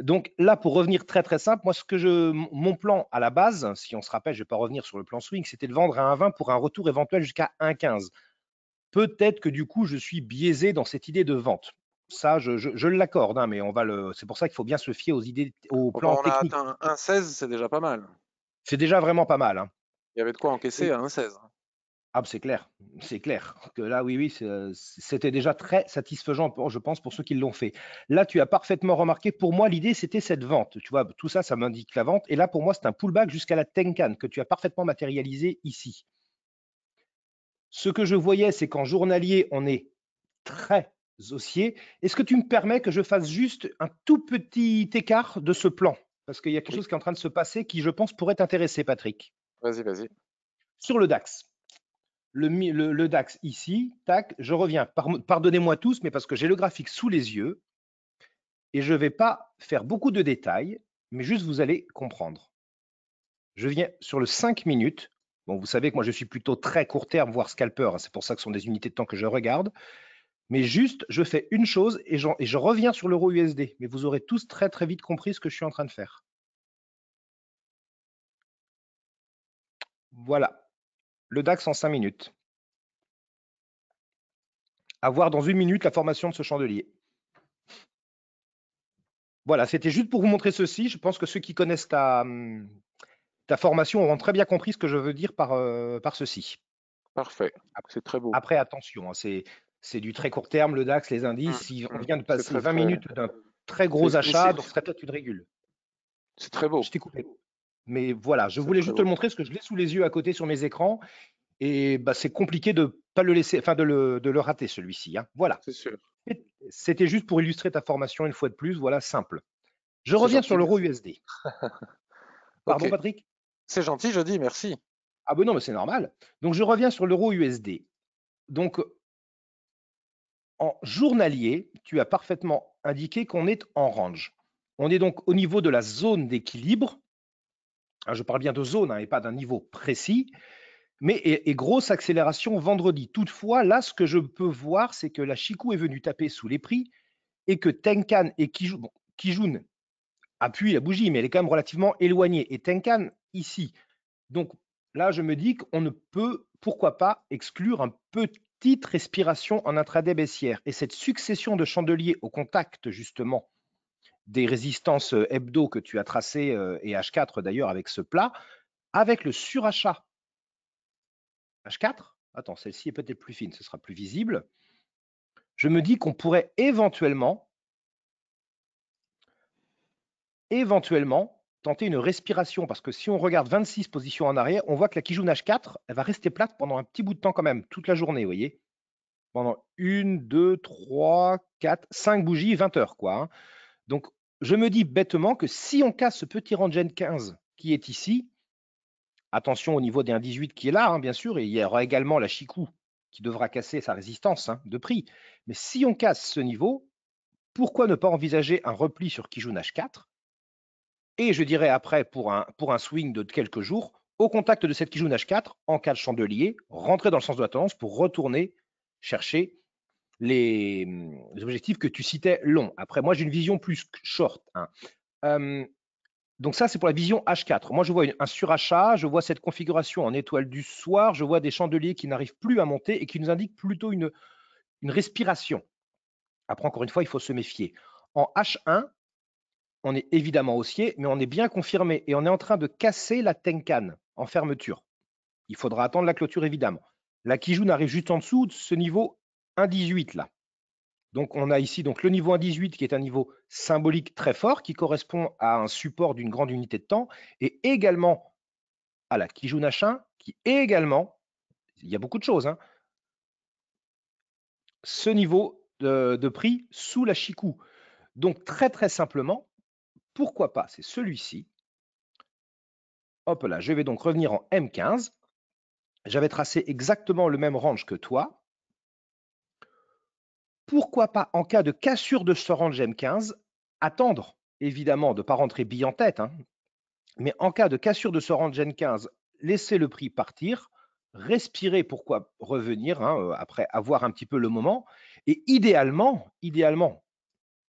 Donc là, pour revenir très très simple, moi, ce que je, mon plan à la base, si on se rappelle, je ne vais pas revenir sur le plan swing, c'était de vendre à 1,20 pour un retour éventuel jusqu'à 1,15. Peut-être que du coup, je suis biaisé dans cette idée de vente. Ça, je, je, l'accorde, hein, mais on va le. C'est pour ça qu'il faut bien se fier aux idées, au plan techniques. Bah, on a atteint 1,16, c'est déjà pas mal. C'est déjà vraiment pas mal. Hein. Il y avait de quoi encaisser à 1,16. Ah, bah, c'est clair, c'est clair que là, oui, oui, c'était déjà très satisfaisant, je pense, pour ceux qui l'ont fait. Là, tu as parfaitement remarqué, pour moi, l'idée, c'était cette vente. Tu vois, tout ça, ça m'indique la vente. Et là, pour moi, c'est un pullback jusqu'à la Tenkan que tu as parfaitement matérialisé ici. Ce que je voyais, c'est qu'en journalier, on est très haussier. Est-ce que tu me permets que je fasse juste un tout petit écart de ce plan Parce qu'il y a quelque chose qui est en train de se passer qui, je pense, pourrait t'intéresser, Patrick. Vas-y, vas-y. Sur le DAX le, DAX ici, tac, je reviens. Pardonnez-moi tous, mais parce que j'ai le graphique sous les yeux et je ne vais pas faire beaucoup de détails, mais juste vous allez comprendre. Je viens sur le 5 minutes. Bon, vous savez que moi, je suis plutôt très court terme, voire scalper. Hein, c'est pour ça que ce sont des unités de temps que je regarde. Mais juste, je fais une chose et, et je reviens sur l'euro USD. Mais vous aurez tous très, très vite compris ce que je suis en train de faire. Voilà le DAX en 5 minutes. À voir dans une minute la formation de ce chandelier. Voilà, c'était juste pour vous montrer ceci. Je pense que ceux qui connaissent ta, hum, formation auront très bien compris ce que je veux dire par, euh, par ceci. Parfait, c'est très beau. Après, attention, hein, c'est du très court terme, le DAX, les indices. Si hum, on hum. vient de passer 20 minutes d'un très gros achat, donc ce serait peut-être une régule. C'est très beau. Je t'ai coupé. Mais voilà, je voulais juste te le montrer ce que je l'ai sous les yeux à côté sur mes écrans. Et bah, c'est compliqué de pas le laisser, enfin de le, rater celui-ci. Hein. Voilà. C'était juste pour illustrer ta formation une fois de plus. Voilà, simple. Je reviens sur l'euro USD. <laughs> Pardon, Patrick C'est gentil, je dis merci. Ah bon, bah non, mais c'est normal. Donc je reviens sur l'euro USD. Donc en journalier, tu as parfaitement indiqué qu'on est en range. On est donc au niveau de la zone d'équilibre Hein, je parle bien de zone hein, et pas d'un niveau précis, mais et, grosse accélération vendredi. Toutefois, là, ce que je peux voir, c'est que la Chiku est venue taper sous les prix et que Tenkan et Kijun, appuient la bougie, mais elle est quand même relativement éloignée. Et Tenkan ici. Donc là, je me dis qu'on ne peut, pourquoi pas, exclure un petite respiration en intraday baissière. Et cette succession de chandeliers au contact, justement, des résistances euh, hebdo que tu as tracées, euh, et H4 d'ailleurs avec ce plat, avec le surachat. H4, attends, celle-ci est peut-être plus fine, ce sera plus visible. Je me dis qu'on pourrait éventuellement, éventuellement, tenter une respiration, parce que si on regarde 26 positions en arrière, on voit que la Kijun H4, elle va rester plate pendant un petit bout de temps quand même, toute la journée, vous voyez pendant une, deux, trois, quatre, cinq bougies, 20 heures, quoi. Hein. Donc, je me dis bêtement que si on casse ce petit range 15 qui est ici, attention au niveau des 1,18 qui est là, hein, bien sûr, et il y aura également la Chicou qui devra casser sa résistance hein, de prix. Mais si on casse ce niveau, pourquoi ne pas envisager un repli sur Kijun H4 Et je dirais après, pour un, pour un swing de quelques jours, au contact de cette Kijun H4, en cas de chandelier, rentrer dans le sens de la tendance pour retourner chercher Mmh, les, objectifs que tu citais long Après, moi, j'ai une vision plus short. Hein. donc ça, c'est pour la vision H4. Moi, je vois un surachat, je vois cette configuration en étoile du soir, je vois des chandeliers qui n'arrivent plus à monter et qui nous indiquent plutôt une, une respiration. Après, encore une fois, il faut se méfier. En H1, on est évidemment haussier, mais on est bien confirmé et on est en train de casser la Tenkan en fermeture. Il faudra attendre la clôture, évidemment. La Kijun arrive juste en dessous de ce niveau 1,18 là. Donc on a ici donc le niveau 1,18 qui est un niveau symbolique très fort qui correspond à un support d'une grande unité de temps et également à la Kijun h qui qui également, il y a beaucoup de choses, hein, ce niveau de, prix sous la Chikou. Donc très très simplement, pourquoi pas C'est celui-ci. Hop là, je vais donc revenir en M15. J'avais tracé exactement le même range que toi pourquoi pas, en cas de cassure de ce range M15, attendre, évidemment, de ne pas rentrer bill en tête, hein, mais en cas de cassure de ce range M15, laisser le prix partir, respirer, pourquoi revenir, hein, euh, après avoir un petit peu le moment, et idéalement, idéalement,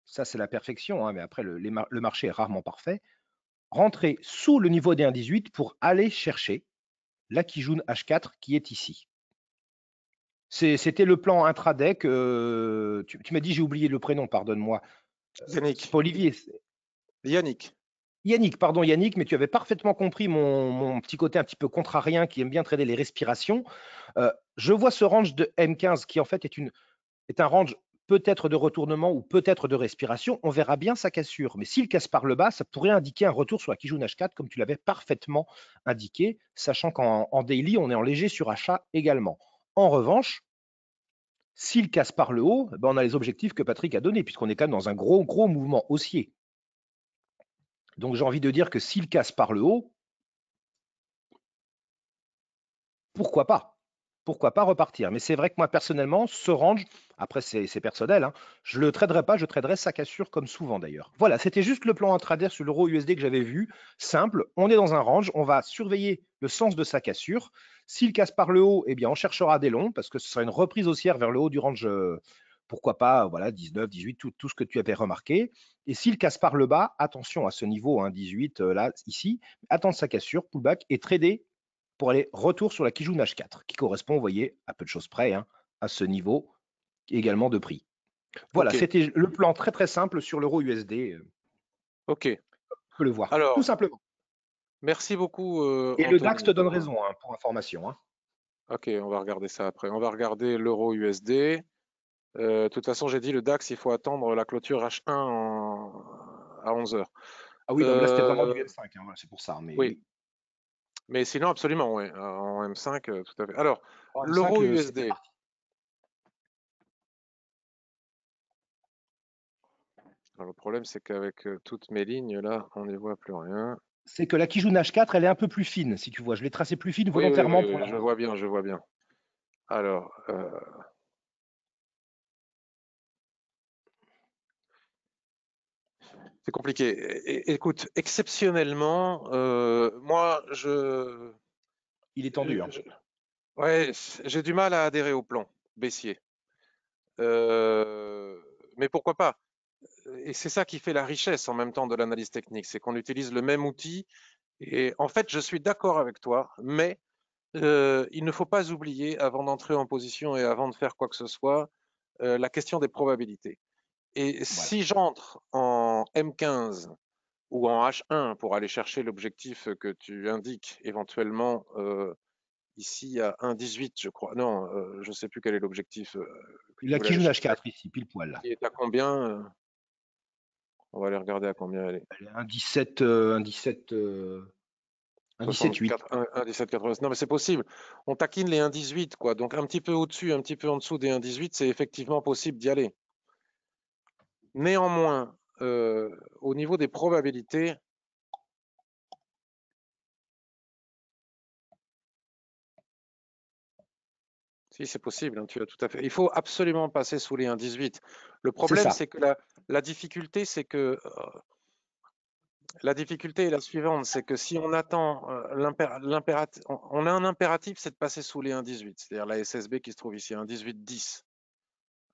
ça c'est la perfection, hein, mais après le, marché est rarement parfait, rentrer sous le niveau des 1,18 pour aller chercher la Kijun H4 qui est ici. C'était le plan intraday euh, tu, m'as dit, j'ai oublié le prénom, pardonne-moi. Euh, Yannick. Olivier. Yannick. Yannick, pardon Yannick, mais tu avais parfaitement compris mon, petit côté un petit peu contrarien qui aime bien trader les respirations. Euh, je vois ce range de M15 qui en fait est, un range peut-être de retournement ou peut-être de respiration. On verra bien sa cassure. Mais s'il casse par le bas, ça pourrait indiquer un retour sur la Kijun H4 comme tu l'avais parfaitement indiqué, sachant qu'en daily, on est en léger sur achat également. En revanche, s'il casse par le haut, ben on a les objectifs que Patrick a donnés, puisqu'on est quand même dans un gros, gros mouvement haussier. Donc j'ai envie de dire que s'il casse par le haut, pourquoi pas Pourquoi pas repartir Mais c'est vrai que moi, personnellement, ce range, après c'est personnel, hein, je ne le traderai pas, je traderai sa cassure comme souvent d'ailleurs. Voilà, c'était juste le plan intraday sur l'euro USD que j'avais vu, simple, on est dans un range, on va surveiller le sens de sa cassure, s'il casse par le haut, eh bien, on cherchera des longs parce que ce sera une reprise haussière vers le haut du range. pourquoi pas, voilà, 19, 18, tout, tout ce que tu avais remarqué. Et s'il casse par le bas, attention à ce niveau, hein, 18, euh, là, ici, attendre sa cassure, pullback et trader pour aller retour sur la Kijun H4 qui correspond, vous voyez, à peu de choses près, hein, à ce niveau également de prix. Voilà, c'était le plan très très simple sur l'euro USD. Ok. On peut le voir. Alors, tout simplement. Merci beaucoup. Euh, Et le DAX te donne raison, hein, pour information. Hein. Ok, on va regarder ça après. On va regarder l'euro USD. Euh, de toute façon, j'ai dit le DAX, il faut attendre la clôture H1 à 11h. Ah oui, donc là, c'était vraiment en euh, hein, M5, c'est pour ça. Mais... Oui. Mais sinon, absolument, oui. En M5, tout à fait. Alors, l'euro USD. le problème, c'est qu'avec toutes mes lignes, là, on n'y voit plus rien c'est que la Kijun H4, elle est un peu plus fine, si tu vois. Je l'ai tracée plus fine volontairement. pour Je vois bien, je vois bien. Alors, euh, c'est compliqué. écoute, exceptionnellement, euh, moi, je. Il est tendu. Hein. Ouais, j'ai du mal à adhérer au plan baissier. Euh, mais pourquoi pas et c'est ça qui fait la richesse en même temps de l'analyse technique, c'est qu'on utilise le même outil. Et en fait, je suis d'accord avec toi, mais euh, il ne faut pas oublier, avant d'entrer en position et avant de faire quoi que ce soit, euh, la question des probabilités. Et si j'entre en M15 ou en H1 pour aller chercher l'objectif que tu indiques éventuellement euh, ici à 1,18, je crois. Non, je ne sais plus quel est l'objectif. La King H4 ici, pile poil. Là. Et à combien on va aller regarder à combien elle est. Elle est 1,17. 17, 1,17,8. Non, mais c'est possible. On taquine les 1,18, quoi. Donc, un petit peu au-dessus, un petit peu en dessous des 1,18, c'est effectivement possible d'y aller. Néanmoins, euh, au niveau des probabilités, Si, c'est possible, hein, tu as tout à fait. Il faut absolument passer sous les 1,18. Le problème, c'est que la, la difficulté, c'est que euh, la difficulté est la suivante, c'est que si on attend euh, l'impératif, on a un impératif, c'est de passer sous les 1,18, c'est-à-dire la SSB qui se trouve ici, 1,18,10.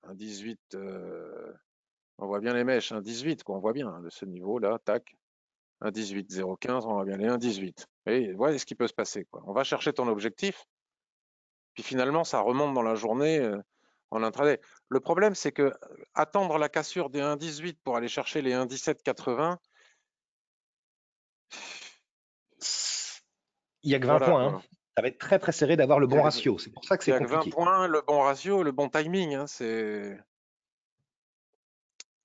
1,18, euh, on voit bien les mèches, 1,18, on voit bien de hein, ce niveau-là, tac, 1,18,015, on voit bien les 1,18. Et voilà ce qui peut se passer. On va chercher ton objectif, puis finalement, ça remonte dans la journée. Le problème, c'est que euh, attendre la cassure des 1,18 pour aller chercher les 1,17,80, il n'y a que 20 points. Hein. Ça va être très très serré d'avoir le bon ratio. C'est pour ça que c'est compliqué. Il y a que 20 points, le bon ratio, le bon timing. Hein, c'est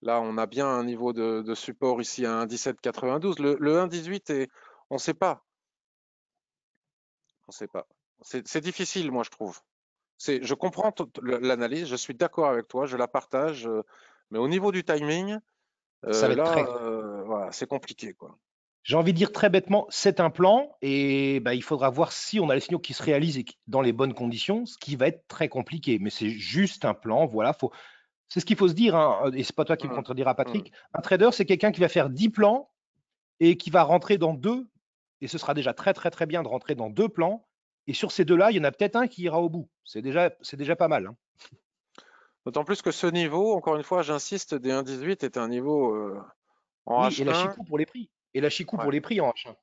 Là, on a bien un niveau de, support ici à 1,17,92. Le, 1,18 1,18, on sait pas. On ne sait pas. C'est difficile, moi, je trouve je comprends l'analyse, je suis d'accord avec toi, je la partage, euh, mais au niveau du timing, euh, euh, c'est compliqué. J'ai envie de dire très bêtement, c'est un plan et bah, il faudra voir si on a les signaux qui se réalisent et dans les bonnes conditions, ce qui va être très compliqué. Mais c'est juste un plan, voilà, C'est ce qu'il faut se dire, hein, et c'est pas toi qui me mmh. contrediras, Patrick. Mmh. Un trader, c'est quelqu'un qui va faire 10 plans et qui va rentrer dans deux, et ce sera déjà très très très bien de rentrer dans deux plans et sur ces deux-là, il y en a peut-être un qui ira au bout. C'est déjà, déjà pas mal. Hein. D'autant plus que ce niveau, encore une fois, j'insiste, des 1,18 est un niveau euh, en H1. Et la chicou pour les prix. Et la chicou pour les prix en H1.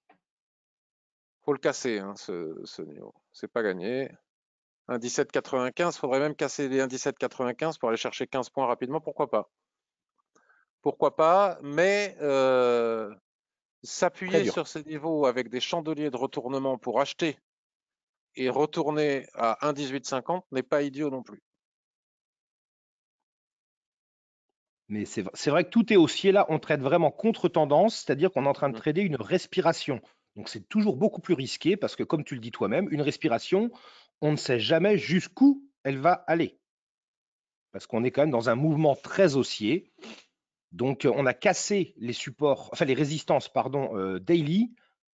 Faut le casser, hein, ce, ce niveau. C'est pas gagné. 1,17,95, faudrait même casser les 1,17,95 pour aller chercher 15 points rapidement. Pourquoi pas Pourquoi pas Mais euh, s'appuyer sur ce niveaux avec des chandeliers de retournement pour acheter et retourner à 1,1850 n'est pas idiot non plus. Mais c'est vrai que tout est haussier là, on traite vraiment contre-tendance, c'est-à-dire qu'on est en train de mmh. trader une respiration. Donc c'est toujours beaucoup plus risqué parce que comme tu le dis toi-même, une respiration, on ne sait jamais jusqu'où elle va aller. Parce qu'on est quand même dans un mouvement très haussier. Donc on a cassé les supports, enfin les résistances, pardon, euh, daily.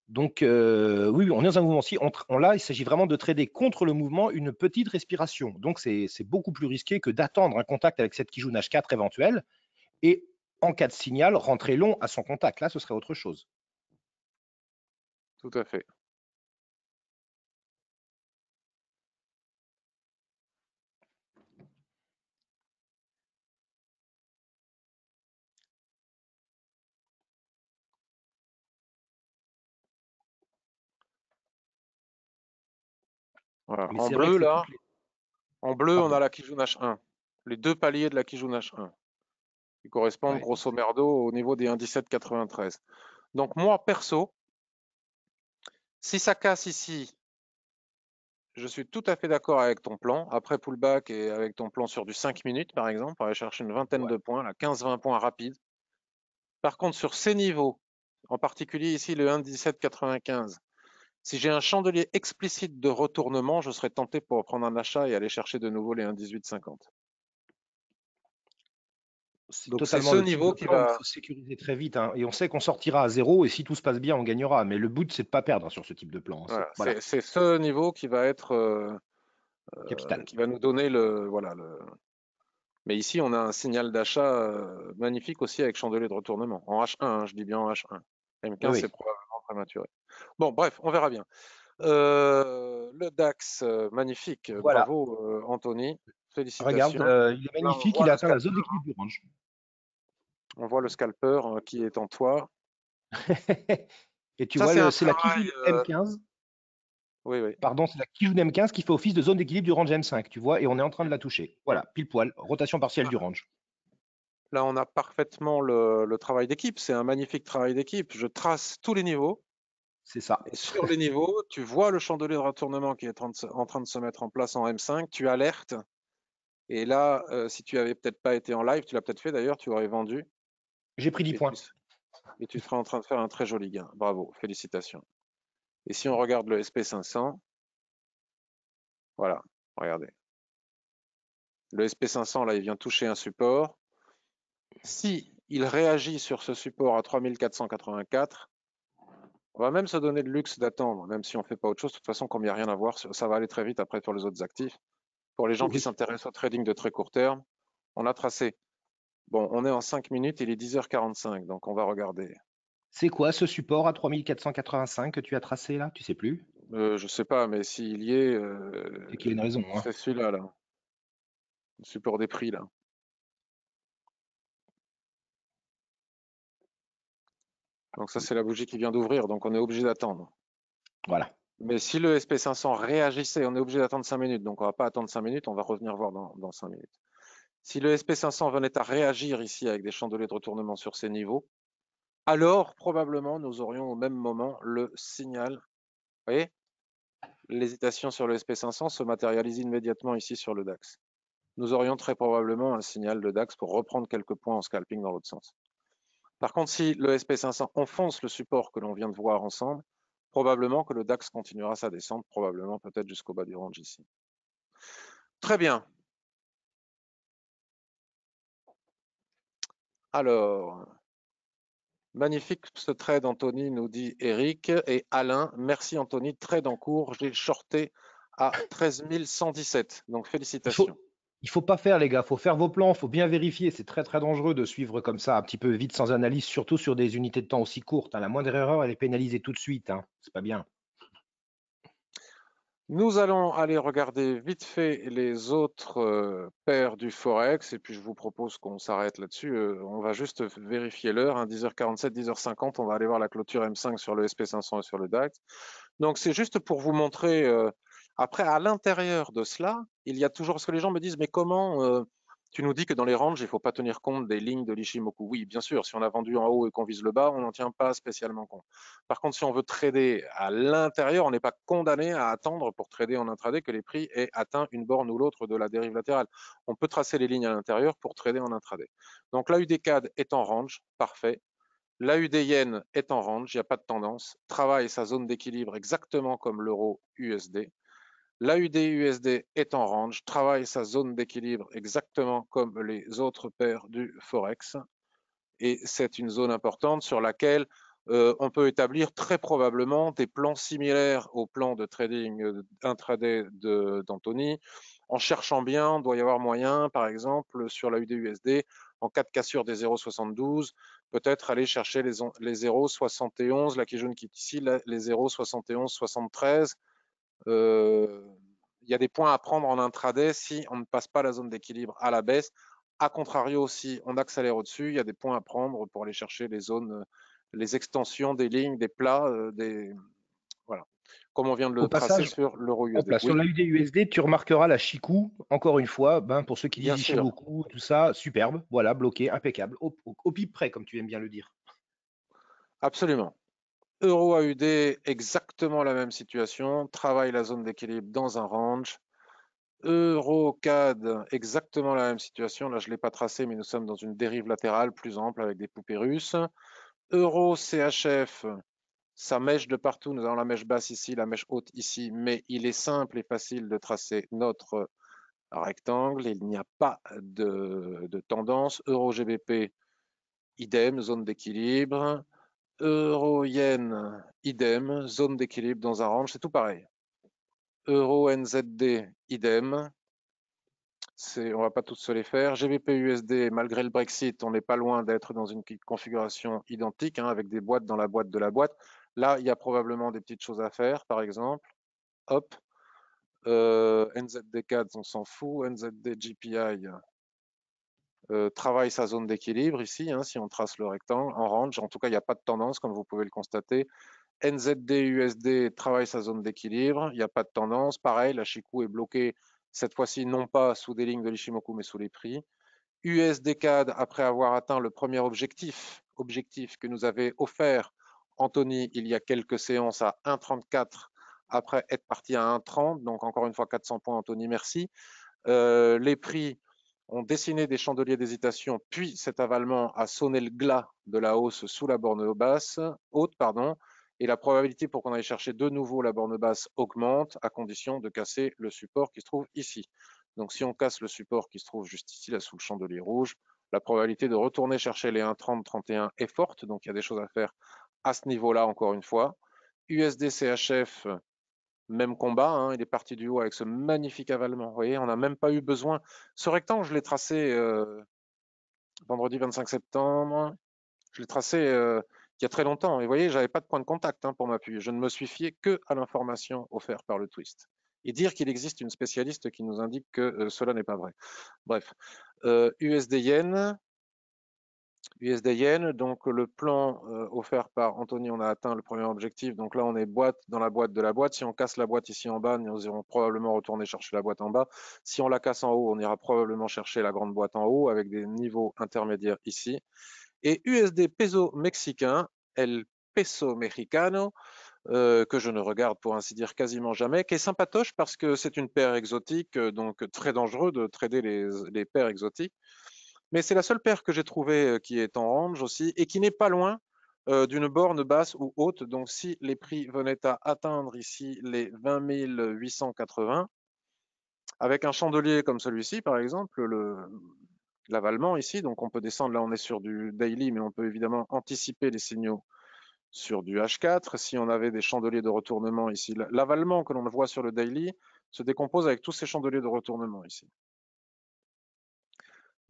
Donc euh, oui, on est dans un mouvement. Si on, l'a, là, il s'agit vraiment de trader contre le mouvement une petite respiration. Donc c'est beaucoup plus risqué que d'attendre un contact avec cette qui joue H4 éventuel et en cas de signal rentrer long à son contact. Là, ce serait autre chose. Tout à fait. En bleu, là, en bleu, on a la Kijun H1. Les deux paliers de la Kijun H1 qui correspondent grosso merdo au niveau des 1,1793. Donc moi, perso, si ça casse ici, je suis tout à fait d'accord avec ton plan. Après pullback et avec ton plan sur du 5 minutes, par exemple, Pour aller chercher une vingtaine de points, 15-20 points rapides. Par contre, sur ces niveaux, en particulier ici le 1,1795 si j'ai un chandelier explicite de retournement, je serais tenté pour prendre un achat et aller chercher de nouveau les 1,1850. C'est ce niveau qui va sécuriser très vite. Hein, et on sait qu'on sortira à zéro et si tout se passe bien, on gagnera. Mais le but, c'est de pas perdre hein, sur ce type de plan. Hein, c'est ce niveau qui va être euh, euh, capital, qui va nous donner le voilà le. Mais ici, on a un signal d'achat euh, magnifique aussi avec chandelier de retournement en H1. je dis bien en H1. M15, ah c'est probable maturé Bon, bref, on verra bien. Euh, le DAX, euh, magnifique. Euh, bravo, Anthony. Félicitations. Regarde, il est magnifique. Il a atteint la zone d'équilibre du range. On voit le scalper qui est en toi. <laughs> Et tu vois, c'est la Kijun M15. Oui, oui. Pardon, c'est la Kijun M15 qui fait office de zone d'équilibre du range M5, tu vois, et on est en train de la toucher. Voilà, pile poil, rotation partielle ah. du range. Là, on a parfaitement le, travail d'équipe. C'est un magnifique travail d'équipe. Je trace tous les niveaux. C'est ça. Et sur les niveaux, tu vois le chandelier de retournement qui est en, train de se mettre en place en M5. Tu alertes. Et là, euh, si tu avais peut-être pas été en live, tu l'as peut-être fait d'ailleurs, tu aurais vendu. J'ai pris 10 points. et tu serais en train de faire un très joli gain. Bravo, félicitations. Et si on regarde le SP500, voilà, regardez. Le SP500, là, il vient toucher un support si il réagit sur ce support à 3484, on va même se donner le luxe d'attendre, même si on ne fait pas autre chose. De toute façon, comme il n'y a rien à voir, ça va aller très vite après pour les autres actifs. Pour les gens qui s'intéressent au trading de très court terme, on a tracé. Bon, on est en 5 minutes, il est 10h45, donc on va regarder. C'est quoi ce support à 3485 que tu as tracé là Tu sais plus Je euh, Je sais pas, mais s'il y est. Et euh, qu'il y a une raison. Hein. C'est celui-là, là. Le support des prix, là. Donc ça, c'est la bougie qui vient d'ouvrir, donc on est obligé d'attendre. Voilà. Mais si le SP500 réagissait, on est obligé d'attendre 5 minutes, donc on ne va pas attendre 5 minutes, on va revenir voir dans, cinq 5 minutes. Si le SP500 venait à réagir ici avec des chandeliers de retournement sur ces niveaux, alors probablement nous aurions au même moment le signal. Vous voyez L'hésitation sur le SP500 se matérialise immédiatement ici sur le DAX. Nous aurions très probablement un signal de DAX pour reprendre quelques points en scalping dans l'autre sens. Par contre, si le SP500 enfonce le support que l'on vient de voir ensemble, probablement que le DAX continuera sa descente, probablement peut-être jusqu'au bas du range ici. Très bien. Alors, magnifique ce trade, Anthony, nous dit Eric. Et Alain, merci Anthony, trade en cours, j'ai shorté à 13 117. Donc félicitations il faut pas faire, les gars. Il faut faire vos plans, il faut bien vérifier. C'est très, très dangereux de suivre comme ça, un petit peu vite, sans analyse, surtout sur des unités de temps aussi courtes. Hein. La moindre erreur, elle est pénalisée tout de suite. Hein. C'est pas bien. Nous allons aller regarder vite fait les autres euh, paires du Forex et puis je vous propose qu'on s'arrête là-dessus. Euh, on va juste vérifier l'heure, 10h47, hein. 10h50. On va aller voir la clôture M5 sur le SP500 et sur le DAX. Donc c'est juste pour vous montrer euh, après, à l'intérieur de cela, il y a toujours, ce que les gens me disent, mais comment tu nous dis que dans les ranges, il ne faut pas tenir compte des lignes de l'Ishimoku. Oui, bien sûr, si on a vendu en haut et qu'on vise le bas, on n'en tient pas spécialement compte. Par contre, si on veut trader à l'intérieur, on n'est pas condamné à attendre pour trader en intraday que les prix aient atteint une borne ou l'autre de la dérive latérale. On peut tracer les lignes à l'intérieur pour trader en intraday. Donc CAD est en range, parfait. L'AUD yen est en range, il n'y a pas de tendance, travaille sa zone d'équilibre exactement comme l'euro USD. L'AUD-USD est en range, travaille sa zone d'équilibre exactement comme les autres paires du Forex. Et c'est une zone importante sur laquelle euh, on peut établir très probablement des plans similaires au plan de trading euh, intraday d'Anthony. En cherchant bien, doit y avoir moyen, par exemple, sur la usd en cas de cassure des 0,72, peut-être aller chercher les, 0,71, la qui jaune qui ici, les 0,71, 73 euh, il y a des points à prendre en intraday si on ne passe pas la zone d'équilibre à la baisse. A contrario, si on accélère au-dessus, il y a des points à prendre pour aller chercher les zones, les extensions des lignes, des plats, euh, des voilà. Comme on vient de le tracer sur l'euro USD. Sur l'AUD USD, tu remarqueras la Chiku, encore une fois, ben, pour ceux qui disent beaucoup, tout ça, superbe, voilà, bloqué, impeccable, au, au, près, comme tu aimes bien le dire. Absolument. Euro AUD, exactement la même situation. Travaille la zone d'équilibre dans un range. Euro CAD, exactement la même situation. Là, je ne l'ai pas tracé, mais nous sommes dans une dérive latérale plus ample avec des poupées russes. Euro CHF, ça mèche de partout. Nous avons la mèche basse ici, la mèche haute ici, mais il est simple et facile de tracer notre rectangle. Il n'y a pas de, tendance. Euro GBP, idem, zone d'équilibre. Euro-Yen, idem. Zone d'équilibre dans un range, c'est tout pareil. Euro-NZD, idem. On va pas tous se les faire. GBP-USD, malgré le Brexit, on n'est pas loin d'être dans une configuration identique, hein, avec des boîtes dans la boîte de la boîte. Là, il y a probablement des petites choses à faire, par exemple. Hop. Euh, NZD CAD, on s'en fout. NZD GPI, euh, travaille sa zone d'équilibre ici, hein, si on trace le rectangle, en range, en tout cas, il n'y a pas de tendance, comme vous pouvez le constater. NZD, USD travaille sa zone d'équilibre, il n'y a pas de tendance. Pareil, la chiku est bloquée, cette fois-ci, non pas sous des lignes de l'Ishimoku, mais sous les prix. USD CAD, après avoir atteint le premier objectif, objectif que nous avait offert Anthony il y a quelques séances à 1,34 après être parti à 1,30, donc encore une fois 400 points Anthony, merci. Euh, les prix on dessiné des chandeliers d'hésitation, puis cet avalement a sonné le glas de la hausse sous la borne basse, haute, pardon, et la probabilité pour qu'on aille chercher de nouveau la borne basse augmente à condition de casser le support qui se trouve ici. Donc si on casse le support qui se trouve juste ici, là sous le chandelier rouge, la probabilité de retourner chercher les 1,30, 31 est forte, donc il y a des choses à faire à ce niveau-là encore une fois. USD CHF, même combat, hein, il est parti du haut avec ce magnifique avalement. Vous voyez, on n'a même pas eu besoin. Ce rectangle, je l'ai tracé euh, vendredi 25 septembre. Je l'ai tracé euh, il y a très longtemps. Et vous voyez, j'avais pas de point de contact hein, pour m'appuyer. Je ne me suis fié que à l'information offerte par le twist. Et dire qu'il existe une spécialiste qui nous indique que euh, cela n'est pas vrai. Bref, USD Yen, Yen, Donc le plan euh, offert par Anthony, on a atteint le premier objectif. Donc là, on est boîte dans la boîte de la boîte. Si on casse la boîte ici en bas, nous irons probablement retourner chercher la boîte en bas. Si on la casse en haut, on ira probablement chercher la grande boîte en haut avec des niveaux intermédiaires ici. Et USD peso mexicain, el peso mexicano, euh, que je ne regarde pour ainsi dire quasiment jamais, qui est sympatoche parce que c'est une paire exotique, euh, donc très dangereux de trader les, les paires exotiques. Mais c'est la seule paire que j'ai trouvée euh, qui est en range aussi et qui n'est pas loin euh, d'une borne basse ou haute. Donc, si les prix venaient à atteindre ici les 20 880, avec un chandelier comme celui-ci, par exemple, l'avalement ici, donc on peut descendre, là on est sur du daily, mais on peut évidemment anticiper les signaux sur du H4. Si on avait des chandeliers de retournement ici, l'avalement que l'on voit sur le daily se décompose avec tous ces chandeliers de retournement ici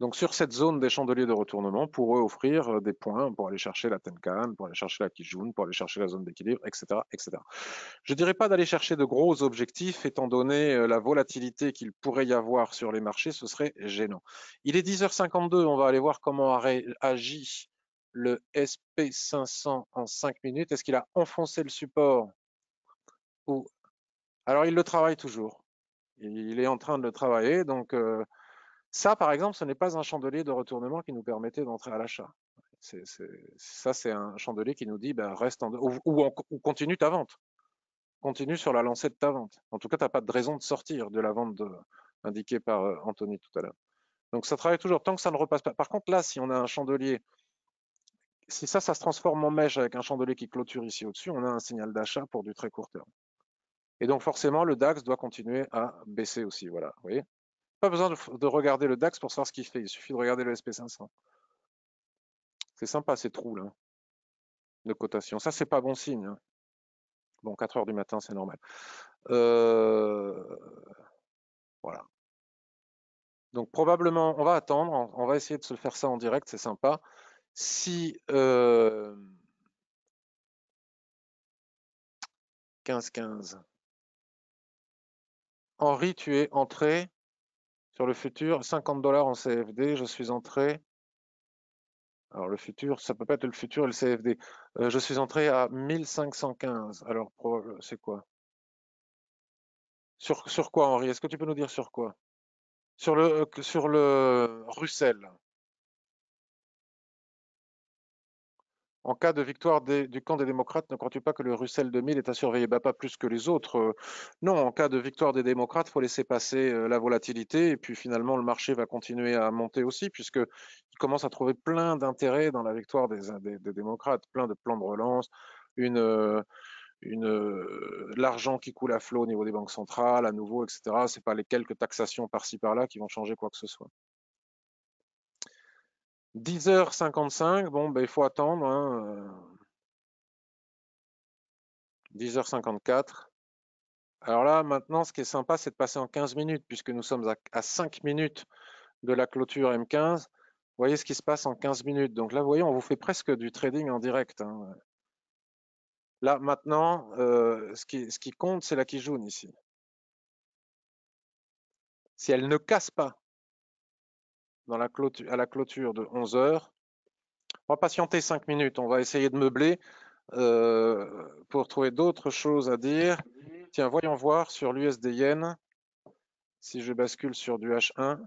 donc sur cette zone des chandeliers de retournement, pour eux offrir euh, des points pour aller chercher la Tenkan, pour aller chercher la Kijun, pour aller chercher la zone d'équilibre, etc., etc. Je ne dirais pas d'aller chercher de gros objectifs, étant donné euh, la volatilité qu'il pourrait y avoir sur les marchés, ce serait gênant. Il est 10h52, on va aller voir comment agit le SP500 en 5 minutes. Est-ce qu'il a enfoncé le support ou... Alors il le travaille toujours. Il est en train de le travailler, donc... Euh, ça, par exemple, ce n'est pas un chandelier de retournement qui nous permettait d'entrer à l'achat. ça, c'est un chandelier qui nous dit ben, reste en, ou, ou, continue ta vente. Continue sur la lancée de ta vente. En tout cas, tu n'as pas de raison de sortir de la vente indiquée par euh, Anthony tout à l'heure. Donc, ça travaille toujours tant que ça ne repasse pas. Par contre, là, si on a un chandelier, si ça, ça se transforme en mèche avec un chandelier qui clôture ici au-dessus, on a un signal d'achat pour du très court terme. Et donc, forcément, le DAX doit continuer à baisser aussi. Voilà, vous voyez pas besoin de, regarder le DAX pour savoir ce qu'il fait. Il suffit de regarder le SP500. C'est sympa ces trous là de cotation. Ça, c'est pas bon signe. Hein. Bon, 4 heures du matin, c'est normal. Euh, voilà. Donc probablement, on va attendre, on va essayer de se faire ça en direct, c'est sympa. Si euh... 15-15. Henri, tu es entré. Sur le futur, 50 dollars en CFD, je suis entré. Alors le futur, ça peut pas être le futur et le CFD. Euh, je suis entré à 1515. Alors c'est quoi sur, sur quoi, Henri Est-ce que tu peux nous dire sur quoi Sur le euh, sur le euh, Russell. en cas de victoire du camp des démocrates, ne crois-tu pas que le Russell 2000 est à surveiller bah, Pas plus que les autres. Euh. Non, en cas de victoire des démocrates, faut laisser passer euh, la volatilité et puis finalement le marché va continuer à monter aussi puisque il commence à trouver plein d'intérêts dans la victoire des, démocrates, plein de plans de relance, une euh, l'argent qui coule à flot au niveau des banques centrales, à nouveau, etc. C'est pas les quelques taxations par-ci par-là qui vont changer quoi que ce soit. 10h55, bon, ben, il faut attendre. 10h54. Hein, euh, Alors là, maintenant, ce qui est sympa, c'est de passer en 15 minutes, puisque nous sommes à, 5 minutes de la clôture M15. Vous voyez ce qui se passe en 15 minutes. Donc là, vous voyez, on vous fait presque du trading en direct. Hein. Là, maintenant, euh, ce, qui, ce qui compte, c'est la Kijun ici. Si elle ne casse pas à la clôture de 11 heures. On va patienter 5 minutes, on va essayer de meubler euh, pour trouver d'autres choses à dire. Tiens, voyons voir sur l'USD Yen, si je bascule sur du H1,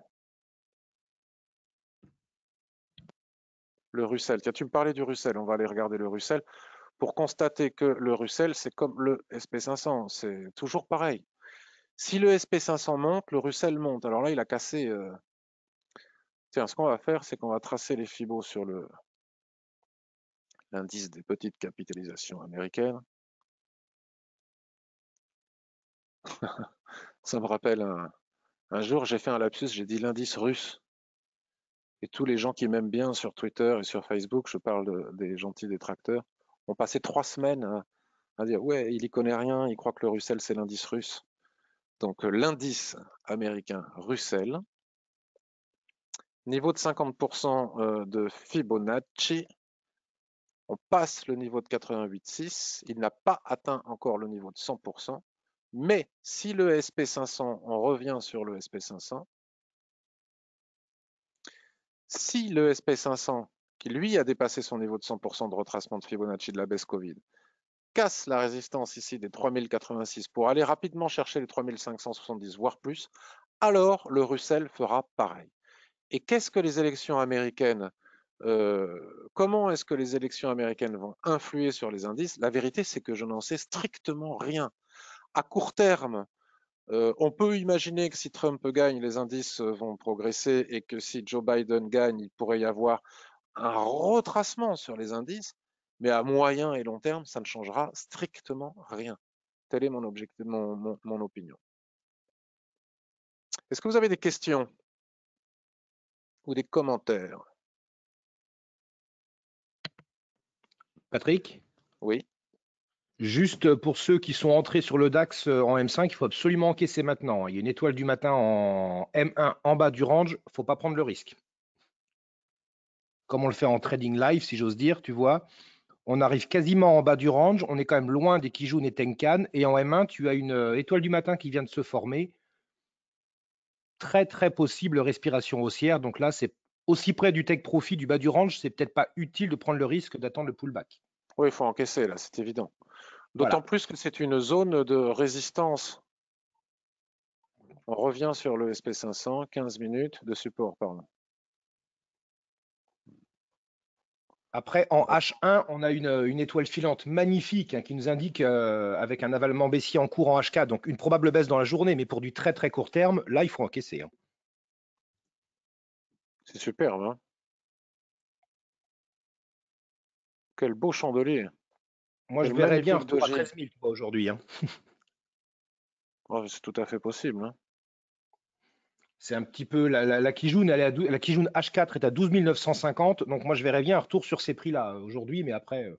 le Russell. Tiens, tu me parlais du Russell, on va aller regarder le Russell pour constater que le Russell, c'est comme le SP500, c'est toujours pareil. Si le SP500 monte, le Russell monte. Alors là, il a cassé, euh, ce qu'on va faire, c'est qu'on va tracer les fibos sur le l'indice des petites capitalisations américaines. <laughs> Ça me rappelle un, jour, j'ai fait un lapsus, j'ai dit l'indice russe. Et tous les gens qui m'aiment bien sur Twitter et sur Facebook, je parle des gentils détracteurs, ont passé trois semaines à, à, dire Ouais, il y connaît rien, il croit que le Russell, c'est l'indice russe. Donc euh, l'indice américain Russell, Niveau de 50% euh, de Fibonacci. On passe le niveau de 88,6. Il n'a pas atteint encore le niveau de 100%. Mais si le SP500, on revient sur le SP500. Si le SP500, qui lui a dépassé son niveau de 100% de retracement de Fibonacci de la baisse Covid, casse la résistance ici des 3086 pour aller rapidement chercher les 3570, voire plus, alors le Russell fera pareil. Et qu'est-ce que les élections américaines euh, comment est-ce que les élections américaines vont influer sur les indices La vérité, c'est que je n'en sais strictement rien. À court terme, euh, on peut imaginer que si Trump gagne, les indices euh, vont progresser et que si Joe Biden gagne, il pourrait y avoir un retracement sur les indices, mais à moyen et long terme, ça ne changera strictement rien. Telle est mon, objectif, mon opinion. Est-ce que vous avez des questions ou des commentaires Patrick Oui. Juste pour ceux qui sont entrés sur le DAX euh, en M5, il faut absolument encaisser maintenant. Il y a une étoile du matin en M1 en bas du range, faut pas prendre le risque. Comme on le fait en trading live, si j'ose dire, tu vois, on arrive quasiment en bas du range, on est quand même loin des Kijun et Tenkan, et en M1, tu as une euh, étoile du matin qui vient de se former très très possible respiration haussière. Donc là, c'est aussi près du tech profit du bas du range, c'est peut-être pas utile de prendre le risque d'attendre le pullback. Oui, il faut encaisser là, c'est évident. D'autant plus que c'est une zone de résistance. On revient sur le SP500, 15 minutes de support, par pardon. Après, en H1, on a une, étoile filante magnifique hein, qui nous indique, euh, avec un avalement baissier en cours en HK, donc une probable baisse dans la journée, mais pour du très très court terme, là, il faut encaisser. Hein. C'est superbe. Hein. Quel beau chandelier. Moi, je verrais bien un à 13 000 aujourd'hui. <laughs> C'est tout à fait possible. C'est un petit peu la, Kijun, la H4 est à 12 950. Donc moi, je verrais bien un retour sur ces prix-là euh, aujourd'hui, mais après, euh,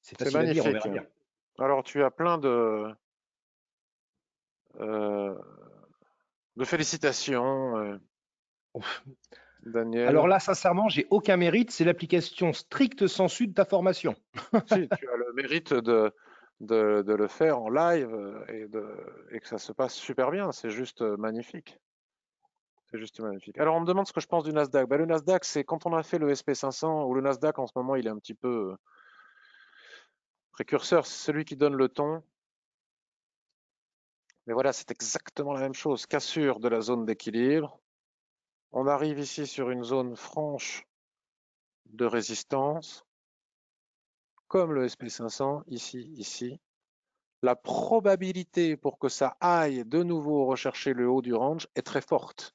c'est facile Alors, tu as plein de, euh, de félicitations, Daniel. Alors là, sincèrement, j'ai aucun mérite. C'est l'application stricte sensu de ta formation. tu as le mérite de, de, le faire en live euh, et, que ça se passe super bien. C'est juste euh, magnifique. C'est juste magnifique. Alors, on me demande ce que je pense du Nasdaq. Bah, le Nasdaq, c'est quand on a fait le SP500, ou le Nasdaq en ce moment, il est un petit peu euh, précurseur, c'est celui qui donne le ton. Mais voilà, c'est exactement la même chose. Cassure de la zone d'équilibre. On arrive ici sur une zone franche de résistance comme le SP500, ici, ici, la probabilité pour que ça aille de nouveau rechercher le haut du range est très forte.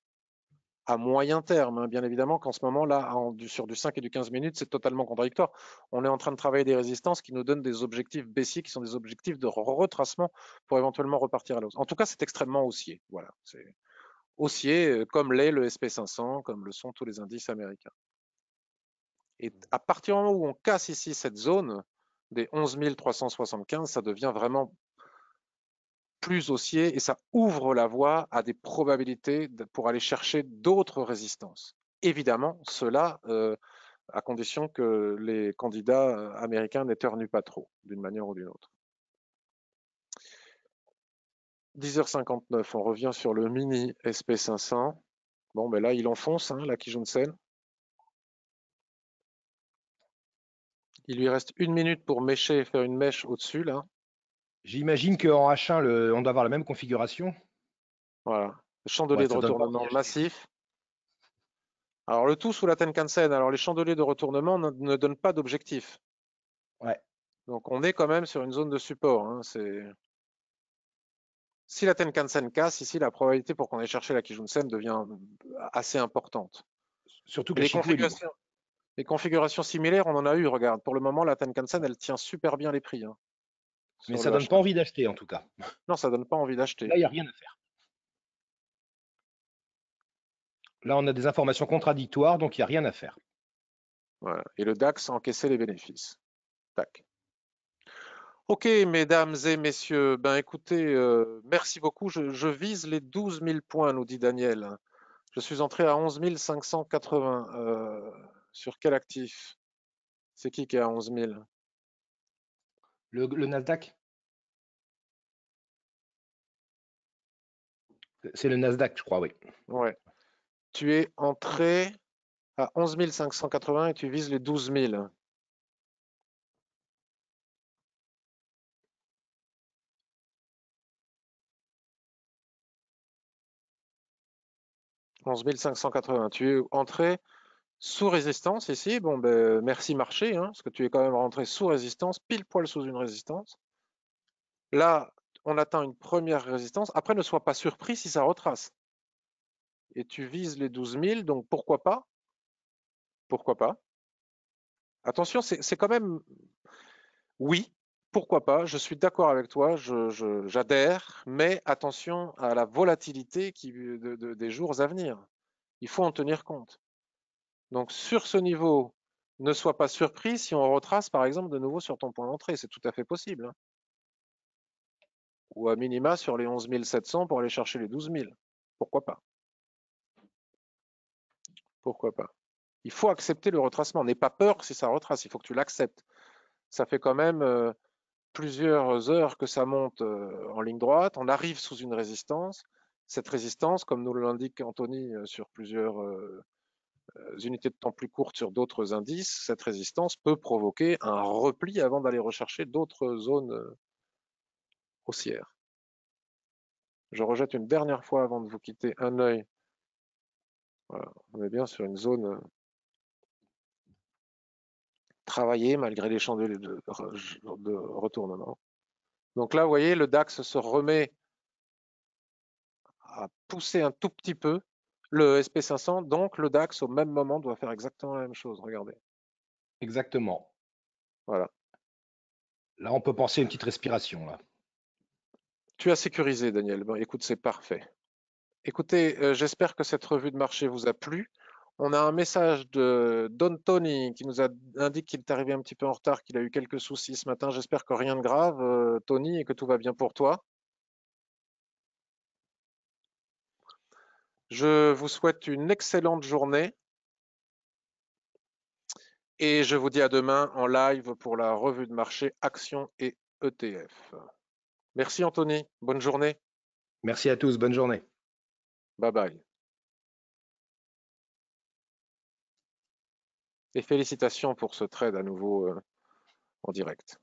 À moyen terme, hein, bien évidemment, qu'en ce moment, là, sur du 5 et du 15 minutes, c'est totalement contradictoire. On est en train de travailler des résistances qui nous donnent des objectifs baissiers, qui sont des objectifs de retracement pour éventuellement repartir à l'autre. En tout cas, c'est extrêmement haussier. Voilà, c'est haussier, euh, comme l'est le SP500, comme le sont tous les indices américains. Et à partir du moment où on casse ici cette zone des 11 375, ça devient vraiment plus haussier et ça ouvre la voie à des probabilités pour aller chercher d'autres résistances. Évidemment, cela euh, à condition que les candidats euh, américains n'éternuent pas trop, d'une manière ou d'une autre. 10h59, on revient sur le mini SP500. Bon, mais ben là, il enfonce, la hein, la qui Il lui reste une minute pour mêcher, et faire une mèche au-dessus, là. J'imagine qu'en H1, on doit avoir la même configuration. Voilà. Chandelier de retournement massif. Alors, le tout sous la Tenkan-sen. Alors, les chandeliers de retournement ne, donnent pas d'objectif. Ouais. Donc, on est quand même sur une zone de support. Hein. C'est... Si la Tenkan-sen casse, ici, la probabilité pour qu'on ait cherché la Kijun-sen devient assez importante. Surtout que les configurations, les configurations similaires, on en a eu, regarde. Pour le moment, la Tenkansen, elle tient super bien les prix. Hein. Mais ça donne pas envie d'acheter, en tout cas. Non, ça donne pas envie d'acheter. Là, il n'y a rien à faire. Là, on a des informations contradictoires, donc il n'y a rien à faire. Voilà. Et le DAX a encaissé les bénéfices. Tac. Ok, mesdames et messieurs, ben écoutez, euh, merci beaucoup. Je, vise les 12 000 points, nous dit Daniel. Je suis entré à 11 580. Sur quel actif C'est qui qui est à 11 000 le, le, Nasdaq C'est le Nasdaq, je crois, oui. Ouais. Tu es entré à 11 580 et tu vises les 12 000. « 11 580. Tu es entré sous résistance ici, bon ben merci marché, hein, parce que tu es quand même rentré sous résistance, pile poil sous une résistance. Là, on atteint une première résistance. Après, ne sois pas surpris si ça retrace. Et tu vises les 12 000, donc pourquoi pas Pourquoi pas Attention, c'est quand même... Oui, pourquoi pas Je suis d'accord avec toi, j'adhère, mais attention à la volatilité qui, des jours à venir. Il faut en tenir compte. Donc sur ce niveau, ne sois pas surpris si on retrace par exemple de nouveau sur ton point d'entrée, c'est tout à fait possible. Hein. Ou à minima sur les 11 700 pour aller chercher les 12 000. Pourquoi pas Pourquoi pas Il faut accepter le retracement. N'aie pas peur si ça retrace, il faut que tu l'acceptes. Ça fait quand même euh, plusieurs heures que ça monte euh, en ligne droite, on arrive sous une résistance. Cette résistance, comme nous l'indique Anthony euh, sur plusieurs euh, unités de temps plus courtes sur d'autres indices, cette résistance peut provoquer un repli avant d'aller rechercher d'autres zones euh, haussières. Je rejette une dernière fois avant de vous quitter un œil. on est bien sur une zone euh, travaillée malgré les chandelles de retournement. Donc là, vous voyez, le DAX se remet à pousser un tout petit peu le SP500, donc le DAX, au même moment, doit faire exactement la même chose. Regardez. Exactement. Voilà. Là, on peut penser une petite respiration. Là. Tu as sécurisé, Daniel. Bon, écoute, c'est parfait. Écoutez, euh, j'espère que cette revue de marché vous a plu. On a un message de Don Tony qui nous a indiqué qu'il est arrivé un petit peu en retard, qu'il a eu quelques soucis ce matin. J'espère que rien de grave, euh, Tony, et que tout va bien pour toi. Je vous souhaite une excellente journée et je vous dis à demain en live pour la revue de marché Action et ETF. Merci Anthony, bonne journée. Merci à tous, bonne journée. Bye bye. Et félicitations pour ce trade à nouveau euh, en direct.